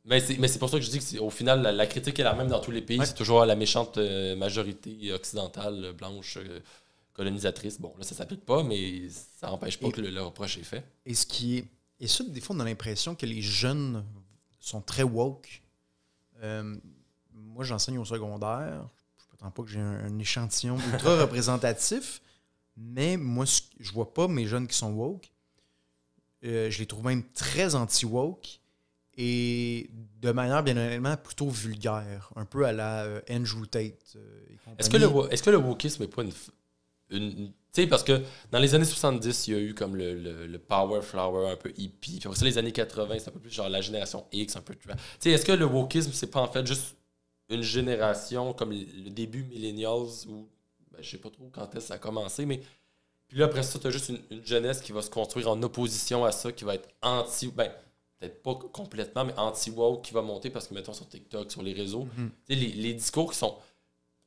mais c'est pour ça que je dis qu'au final, la, critique est la même dans tous les pays. C'est toujours la méchante euh, majorité occidentale, euh, blanche, euh, colonisatrice. Bon, là, ça ne s'applique pas, mais ça n'empêche pas que le, reproche est fait. Et ce qui Et ça, des fois, on a l'impression que les jeunes sont très woke. moi, j'enseigne au secondaire. Je ne prétends pas que j'ai un, échantillon ultra représentatif, mais moi, je vois pas mes jeunes qui sont woke. je les trouve même très anti-woke et de manière, bien honnêtement, plutôt vulgaire, un peu à la euh, Andrew Tate. Euh, est-ce que, le, est que le wokisme est pas une. tu sais, parce que dans les années 70, il y a eu comme le, power flower un peu hippie. Puis après ça, les années 80, c'est un peu plus genre la génération X, un peu. Tu sais, est-ce que le wokisme, c'est pas en fait juste une génération comme le début millennials ou ben, je sais pas trop quand est-ce que ça a commencé, mais puis là après ça, tu as juste une, une, jeunesse qui va se construire en opposition à ça, qui va être anti. Ben, peut-être pas complètement, mais anti-woke qui va monter parce que, mettons, sur TikTok, sur les réseaux, mhm. les, discours qui sont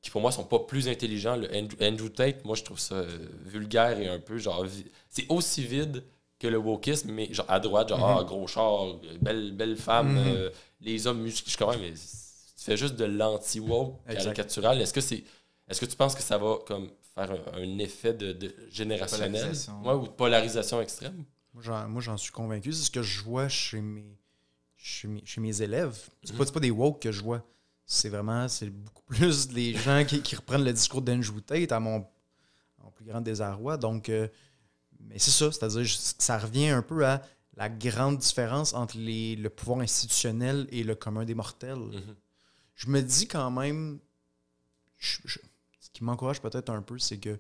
qui pour moi sont pas plus intelligents. Le Andrew, Tate, moi je trouve ça euh, vulgaire et un peu genre. C'est aussi vide que le wokisme, mais genre à droite, genre mhm. ah, gros char, belle, belle femme, mhm. euh, les hommes musclés, je quand même, mais tu fais juste de l'anti-woke caricatural. Est-ce que c'est. Est-ce que tu penses que ça va comme faire un, effet de, générationnel ou de polarisation extrême? Moi, j'en suis convaincu. C'est ce que je vois chez mes, chez mes, élèves. Ce n'est mm-hmm. pas, des woke que je vois. C'est vraiment c'est beaucoup plus des gens qui, reprennent le discours d'Andrew à mon, plus grand désarroi. Donc, euh, mais c'est ça. C'est-à-dire ça revient un peu à la grande différence entre le pouvoir institutionnel et le commun des mortels. Mm-hmm. Je me dis quand même, ce qui m'encourage peut-être un peu, c'est que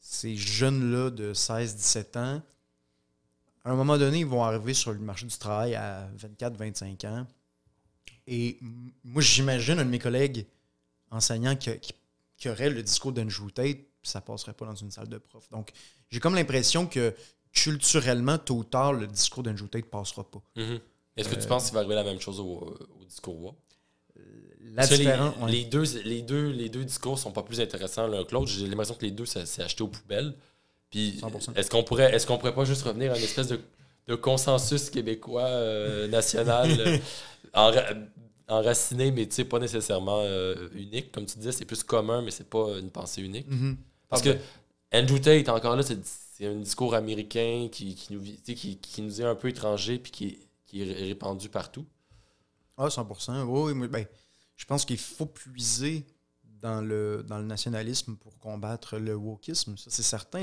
ces jeunes-là de 16-17 ans, à un moment donné, ils vont arriver sur le marché du travail à 24-25 ans. Et moi, j'imagine un de mes collègues enseignants qui, aurait le discours joue tête ça passerait pas dans une salle de prof. Donc, j'ai comme l'impression que culturellement, tôt ou tard, le discours joue ne passera pas. Mm-hmm. Est-ce que tu euh, penses qu'il va arriver la même chose au, discours La les, deux, les, deux, les deux discours sont pas plus intéressants l'un que l'autre. J'ai l'impression que les deux, c'est acheté aux poubelles est-ce qu'on pourrait, est-ce qu'on pourrait pas juste revenir à une espèce de, consensus québécois euh, national euh, enraciné, mais tu sais, pas nécessairement euh, unique, comme tu disais, c'est plus commun, mais c'est pas une pensée unique. Mm-hmm. Parce que que Andrew est encore là, c'est un discours américain qui, nous, qui, nous est un peu étranger puis qui, est répandu partout. Ah, 100 Oui, ben, je pense qu'il faut puiser dans le, dans le nationalisme pour combattre le wokisme, ça c'est certain.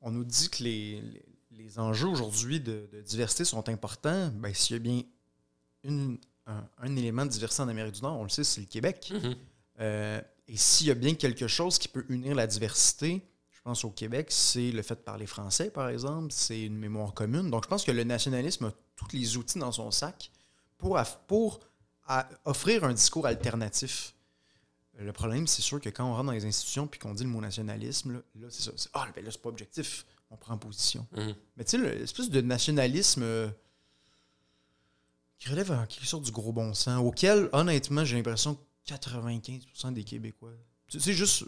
on nous dit que les, enjeux aujourd'hui de, diversité sont importants. Ben, s'il y a bien un, élément de diversité en Amérique du Nord, on le sait, c'est le Québec. Mm-hmm. Euh, et s'il y a bien quelque chose qui peut unir la diversité, je pense au Québec, c'est le fait de parler français, par exemple, c'est une mémoire commune. Donc je pense que le nationalisme a tous les outils dans son sac pour, pour offrir un discours alternatif le problème, c'est sûr que quand on rentre dans les institutions puis qu'on dit le mot nationalisme, là, c'est ça. Ah, oh, ben là, c'est pas objectif. On prend position. Mm. Mais tu sais, l'espèce de nationalisme euh, qui relève qui quelque du gros bon sens, auquel, honnêtement, j'ai l'impression que 95% des Québécois. C'est juste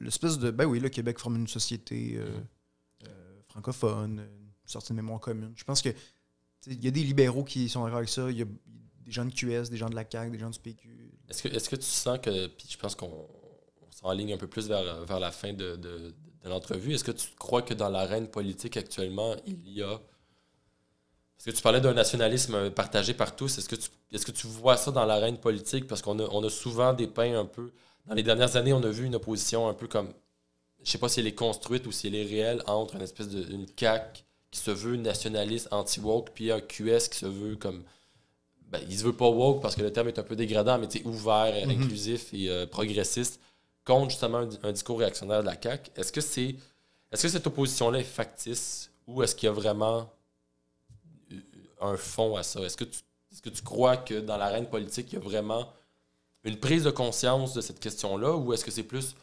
l'espèce de. Ben oui, le Québec forme une société euh, mm. euh, francophone, une sorte de mémoire commune. Je pense que. Il y a des libéraux qui sont d'accord avec ça. Il y a des gens de QS, des gens de la CAQ, des gens du PQ, est-ce que, tu sens que, puis je pense qu'on s'enligne un peu plus vers, la fin de, l'entrevue, est-ce que tu crois que dans l'arène politique actuellement, il y a... Est-ce que tu parlais d'un nationalisme partagé par tous? Est-ce que, tu, est que tu vois ça dans l'arène politique? Parce qu'on a, on a souvent dépeint un peu... Dans les dernières années, on a vu une opposition un peu comme... Je ne sais pas si elle est construite ou si elle est réelle entre une espèce de une cac qui se veut nationaliste anti-woke, puis un QS qui se veut comme ben, il se veut pas woke parce que le terme est un peu dégradant, mais ouvert, mhm. inclusif et euh, progressiste, contre justement un, discours réactionnaire de la CAQ. Est-ce que, c'est, est-ce que cette opposition-là est factice ou est-ce qu'il y a vraiment euh, un fond à ça? Est-ce que, tu, que tu crois que dans l'arène politique, il y a vraiment une prise de conscience de cette question-là ou est-ce que c'est plus.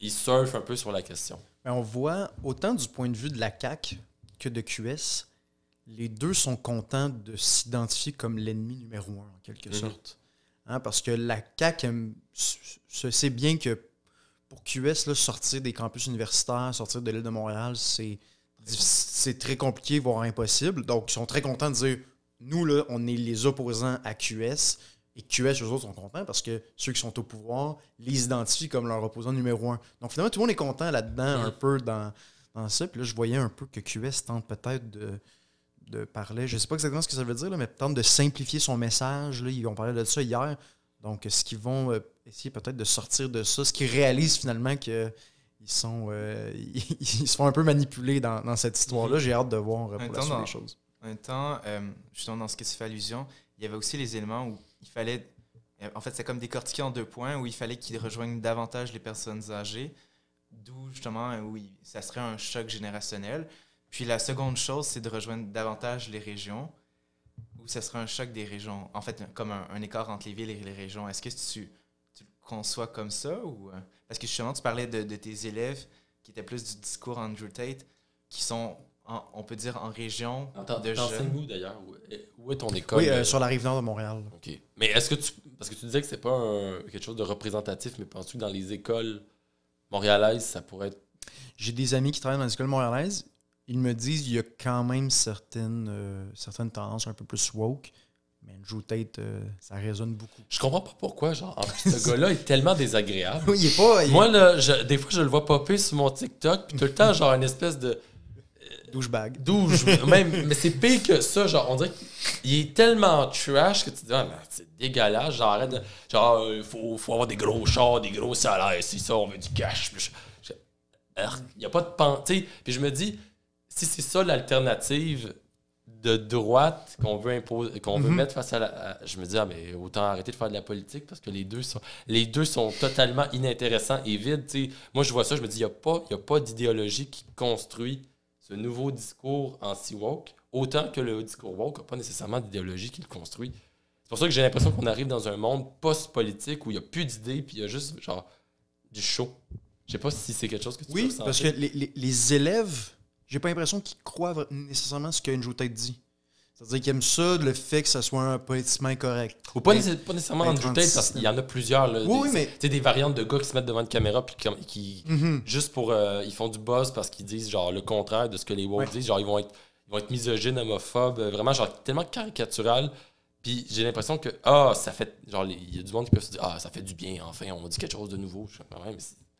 Ils surfent un peu sur la question? Mais ben, on voit autant du point de vue de la CAQ que de QS les deux sont contents de s'identifier comme l'ennemi numéro un, en quelque mhm. sorte. Hein, parce que la CAC c'est sait bien que pour QS, sortir des campus universitaires, sortir de l'île de Montréal, c'est c'est très compliqué, voire impossible. Donc, ils sont très contents de dire nous, là, on est les opposants à QS. Et QS, eux autres, sont contents parce que ceux qui sont au pouvoir les identifient comme leur opposant numéro un. Donc, finalement, tout le monde est content là-dedans, mhm. un peu dans, dans ça. Puis là, je voyais un peu que QS tente peut-être de de parler, je ne sais pas exactement ce que ça veut dire, là, mais tente de simplifier son message. Là, ils ont parlé de ça hier. Donc, ce qu'ils vont euh, essayer peut-être de sortir de ça, ce qu'ils réalisent finalement que euh, ils sont euh, ils, se font un peu manipulés dans, cette histoire-là. J'ai hâte de voir pour un la suite des choses. temps, justement, dans ce qui se fait allusion, il y avait aussi les éléments où il fallait. En fait, c'est comme décortiquer en deux points où il fallait qu'ils rejoignent davantage les personnes âgées, d'où justement où ça serait un choc générationnel. Puis la seconde chose, c'est de rejoindre davantage les régions, où ce sera un choc des régions, en fait, comme un, écart entre les villes et les régions. Est-ce que tu, tu le conçois comme ça? ou euh, Parce que justement, tu parlais de, tes élèves qui étaient plus du discours Andrew Tate, qui sont on peut dire en région de jeunes. où d'ailleurs où, est ton école Oui, euh, sur la rive nord de Montréal. OK. Mais est-ce que tu parce que tu disais que c'est pas quelque chose de représentatif, mais penses-tu que dans les écoles montréalaises, ça pourrait être J'ai des amis qui travaillent dans les écoles montréalaises ils me disent il y a quand même certaines, euh, certaines tendances un peu plus woke. Mais je vous euh, ça résonne beaucoup. Je comprends pas pourquoi, genre, ce gars-là est tellement désagréable. Moi, là, des fois, je le vois popper sur mon TikTok, puis tout le temps, genre, une espèce de. Euh, Douchebag. Douche. même, mais c'est pire que ça. Genre, on dirait qu'il est tellement trash que tu te dis, ah, mais c'est dégueulasse. Genre, arrête Genre, il faut, avoir des gros chars, des gros salaires. Si ça, on veut du cash. Il n'y a pas de pente. Puis je me dis, si c'est ça l'alternative de droite qu'on veut imposer, qu'on veut mhm. mettre face à la. je me dis, ah, mais autant arrêter de faire de la politique parce que les deux sont, les deux sont totalement inintéressants et vides. Moi, je vois ça, je me dis, il n'y a pas, y a pas d'idéologie qui construit ce nouveau discours en woke, autant que le discours woke n'a pas nécessairement d'idéologie qui le construit. C'est pour ça que j'ai l'impression qu'on arrive dans un monde post-politique où il n'y a plus d'idées puis il y a juste genre du show. Je sais pas si c'est quelque chose que tu Oui, parce que les élèves j'ai pas l'impression qu'ils croient nécessairement ce qu'une tête dit. C'est-à-dire qu'ils aiment ça, le fait que ça soit un politiquement correct. Ou pas, nécessairement une joue-tête, parce qu'il y en a plusieurs. oui, des, mais. Tu des variantes de gars qui se mettent devant une caméra, puis qui. Mm-hmm. Juste pour. Euh, ils font du buzz parce qu'ils disent, genre, le contraire de ce que les woke disent. Genre, ils vont être, ils vont être misogynes, homophobes, euh, vraiment, genre, tellement caricatural. Puis j'ai l'impression que, ah, ça fait. Genre, il y a du monde qui peut se dire, ah, ça fait du bien, enfin, on dit quelque chose de nouveau. Je,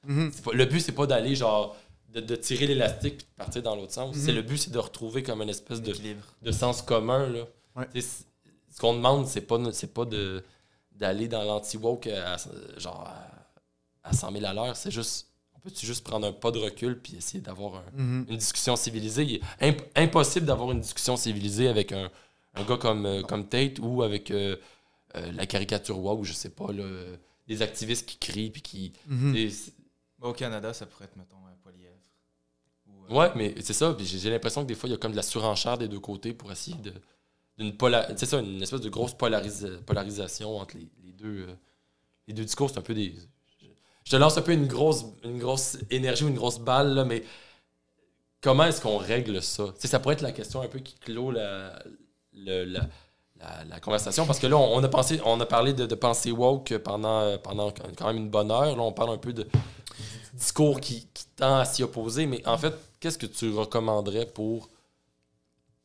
mais mm-hmm. le but, c'est pas d'aller, genre de, tirer l'élastique et de partir dans l'autre sens. Mhm. le but, c'est de retrouver comme une espèce de, de sens commun. Ce qu'on demande, c'est pas, pas d'aller dans l'anti-woke à, genre à, 100 000 à l'heure. C'est juste peut tu juste prendre un pas de recul puis essayer d'avoir mhm. une discussion civilisée? impossible d'avoir une discussion civilisée avec un, un gars comme, euh, comme Tate ou avec euh, euh, la caricature woke ou je sais pas, les activistes qui crient puis qui. Mhm. Au Canada, ça pourrait être, mettons, oui, mais c'est ça. J'ai l'impression que des fois, il y a comme de la surenchère des deux côtés pour essayer de. c'est ça, une espèce de grosse polarisation entre les, deux, euh, les deux discours. C'est un peu des. Je te lance un peu une grosse, une grosse énergie ou une grosse balle, mais comment est-ce qu'on règle ça? ça pourrait être la question un peu qui clôt la, conversation, parce que là, on, a, pensé, on a parlé de, de pensée woke pendant, pendant quand même une bonne heure. Là, on parle un peu de discours qui tend à s'y opposer, mais en fait, Qu'est-ce que tu recommanderais pour.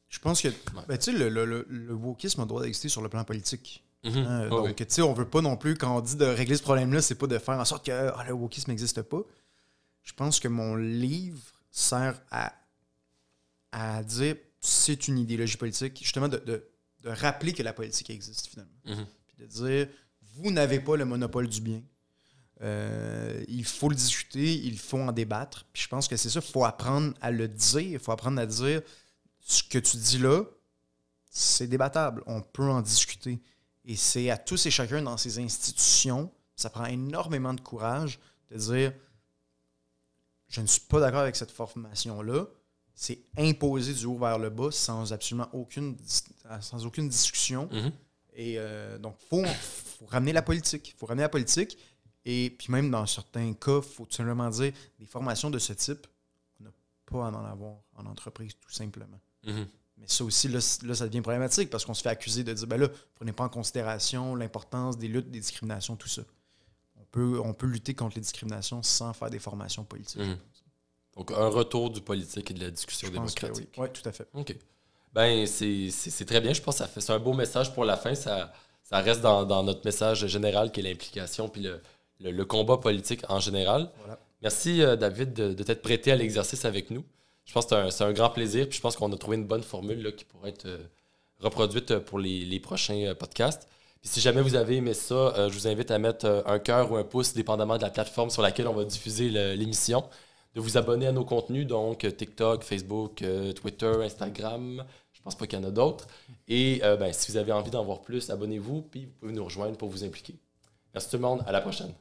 Je pense que ben, le, wokisme a le droit d'exister sur le plan politique. Mhm. Hein. Ah donc, tu sais, on veut pas non plus, quand on dit de régler ce problème-là, c'est pas de faire en sorte que ah, le wokisme n'existe pas. Je pense que mon livre sert à, à dire c'est une idéologie politique, justement de, rappeler que la politique existe finalement. Mhm. Puis de dire vous n'avez pas le monopole du bien. Euh, il faut le discuter, il faut en débattre. Puis je pense que c'est ça, il faut apprendre à le dire, il faut apprendre à dire ce que tu dis là, c'est débattable, on peut en discuter. Et c'est à tous et chacun dans ces institutions, ça prend énormément de courage de dire je ne suis pas d'accord avec cette formation-là. C'est imposé du haut vers le bas sans absolument aucune, sans aucune discussion. Mm-hmm. Et euh, donc, il faut ramener la politique. Il faut ramener la politique. Et puis même dans certains cas, il faut tout simplement dire, des formations de ce type, on n'a pas à en avoir en entreprise, tout simplement. Mm-hmm. Mais ça aussi, là, ça devient problématique parce qu'on se fait accuser de dire, ben là, prenez pas en considération l'importance des luttes, des discriminations, tout ça. On peut, on peut lutter contre les discriminations sans faire des formations politiques. Mm-hmm. Donc, un retour du politique et de la discussion démocratique. Oui. tout à fait. OK. Ben, c'est très bien. Je pense que c'est un beau message pour la fin. Ça, ça reste dans, notre message général qui est l'implication puis le, le, combat politique en général. Merci, euh, David, de, t'être prêté à l'exercice avec nous. Je pense que c'est un, grand plaisir. Puis je pense qu'on a trouvé une bonne formule qui pourrait être euh, reproduite euh, pour les, prochains podcasts. Puis si jamais vous avez aimé ça, je vous invite à mettre un cœur ou un pouce, dépendamment de la plateforme sur laquelle on va diffuser l'émission. De vous abonner à nos contenus, donc TikTok, Facebook, Twitter, Instagram. Je pense pas qu'il y en a d'autres. Et ben, si vous avez envie d'en voir plus, abonnez-vous, puis vous pouvez nous rejoindre pour vous impliquer. Merci tout le monde, à la prochaine.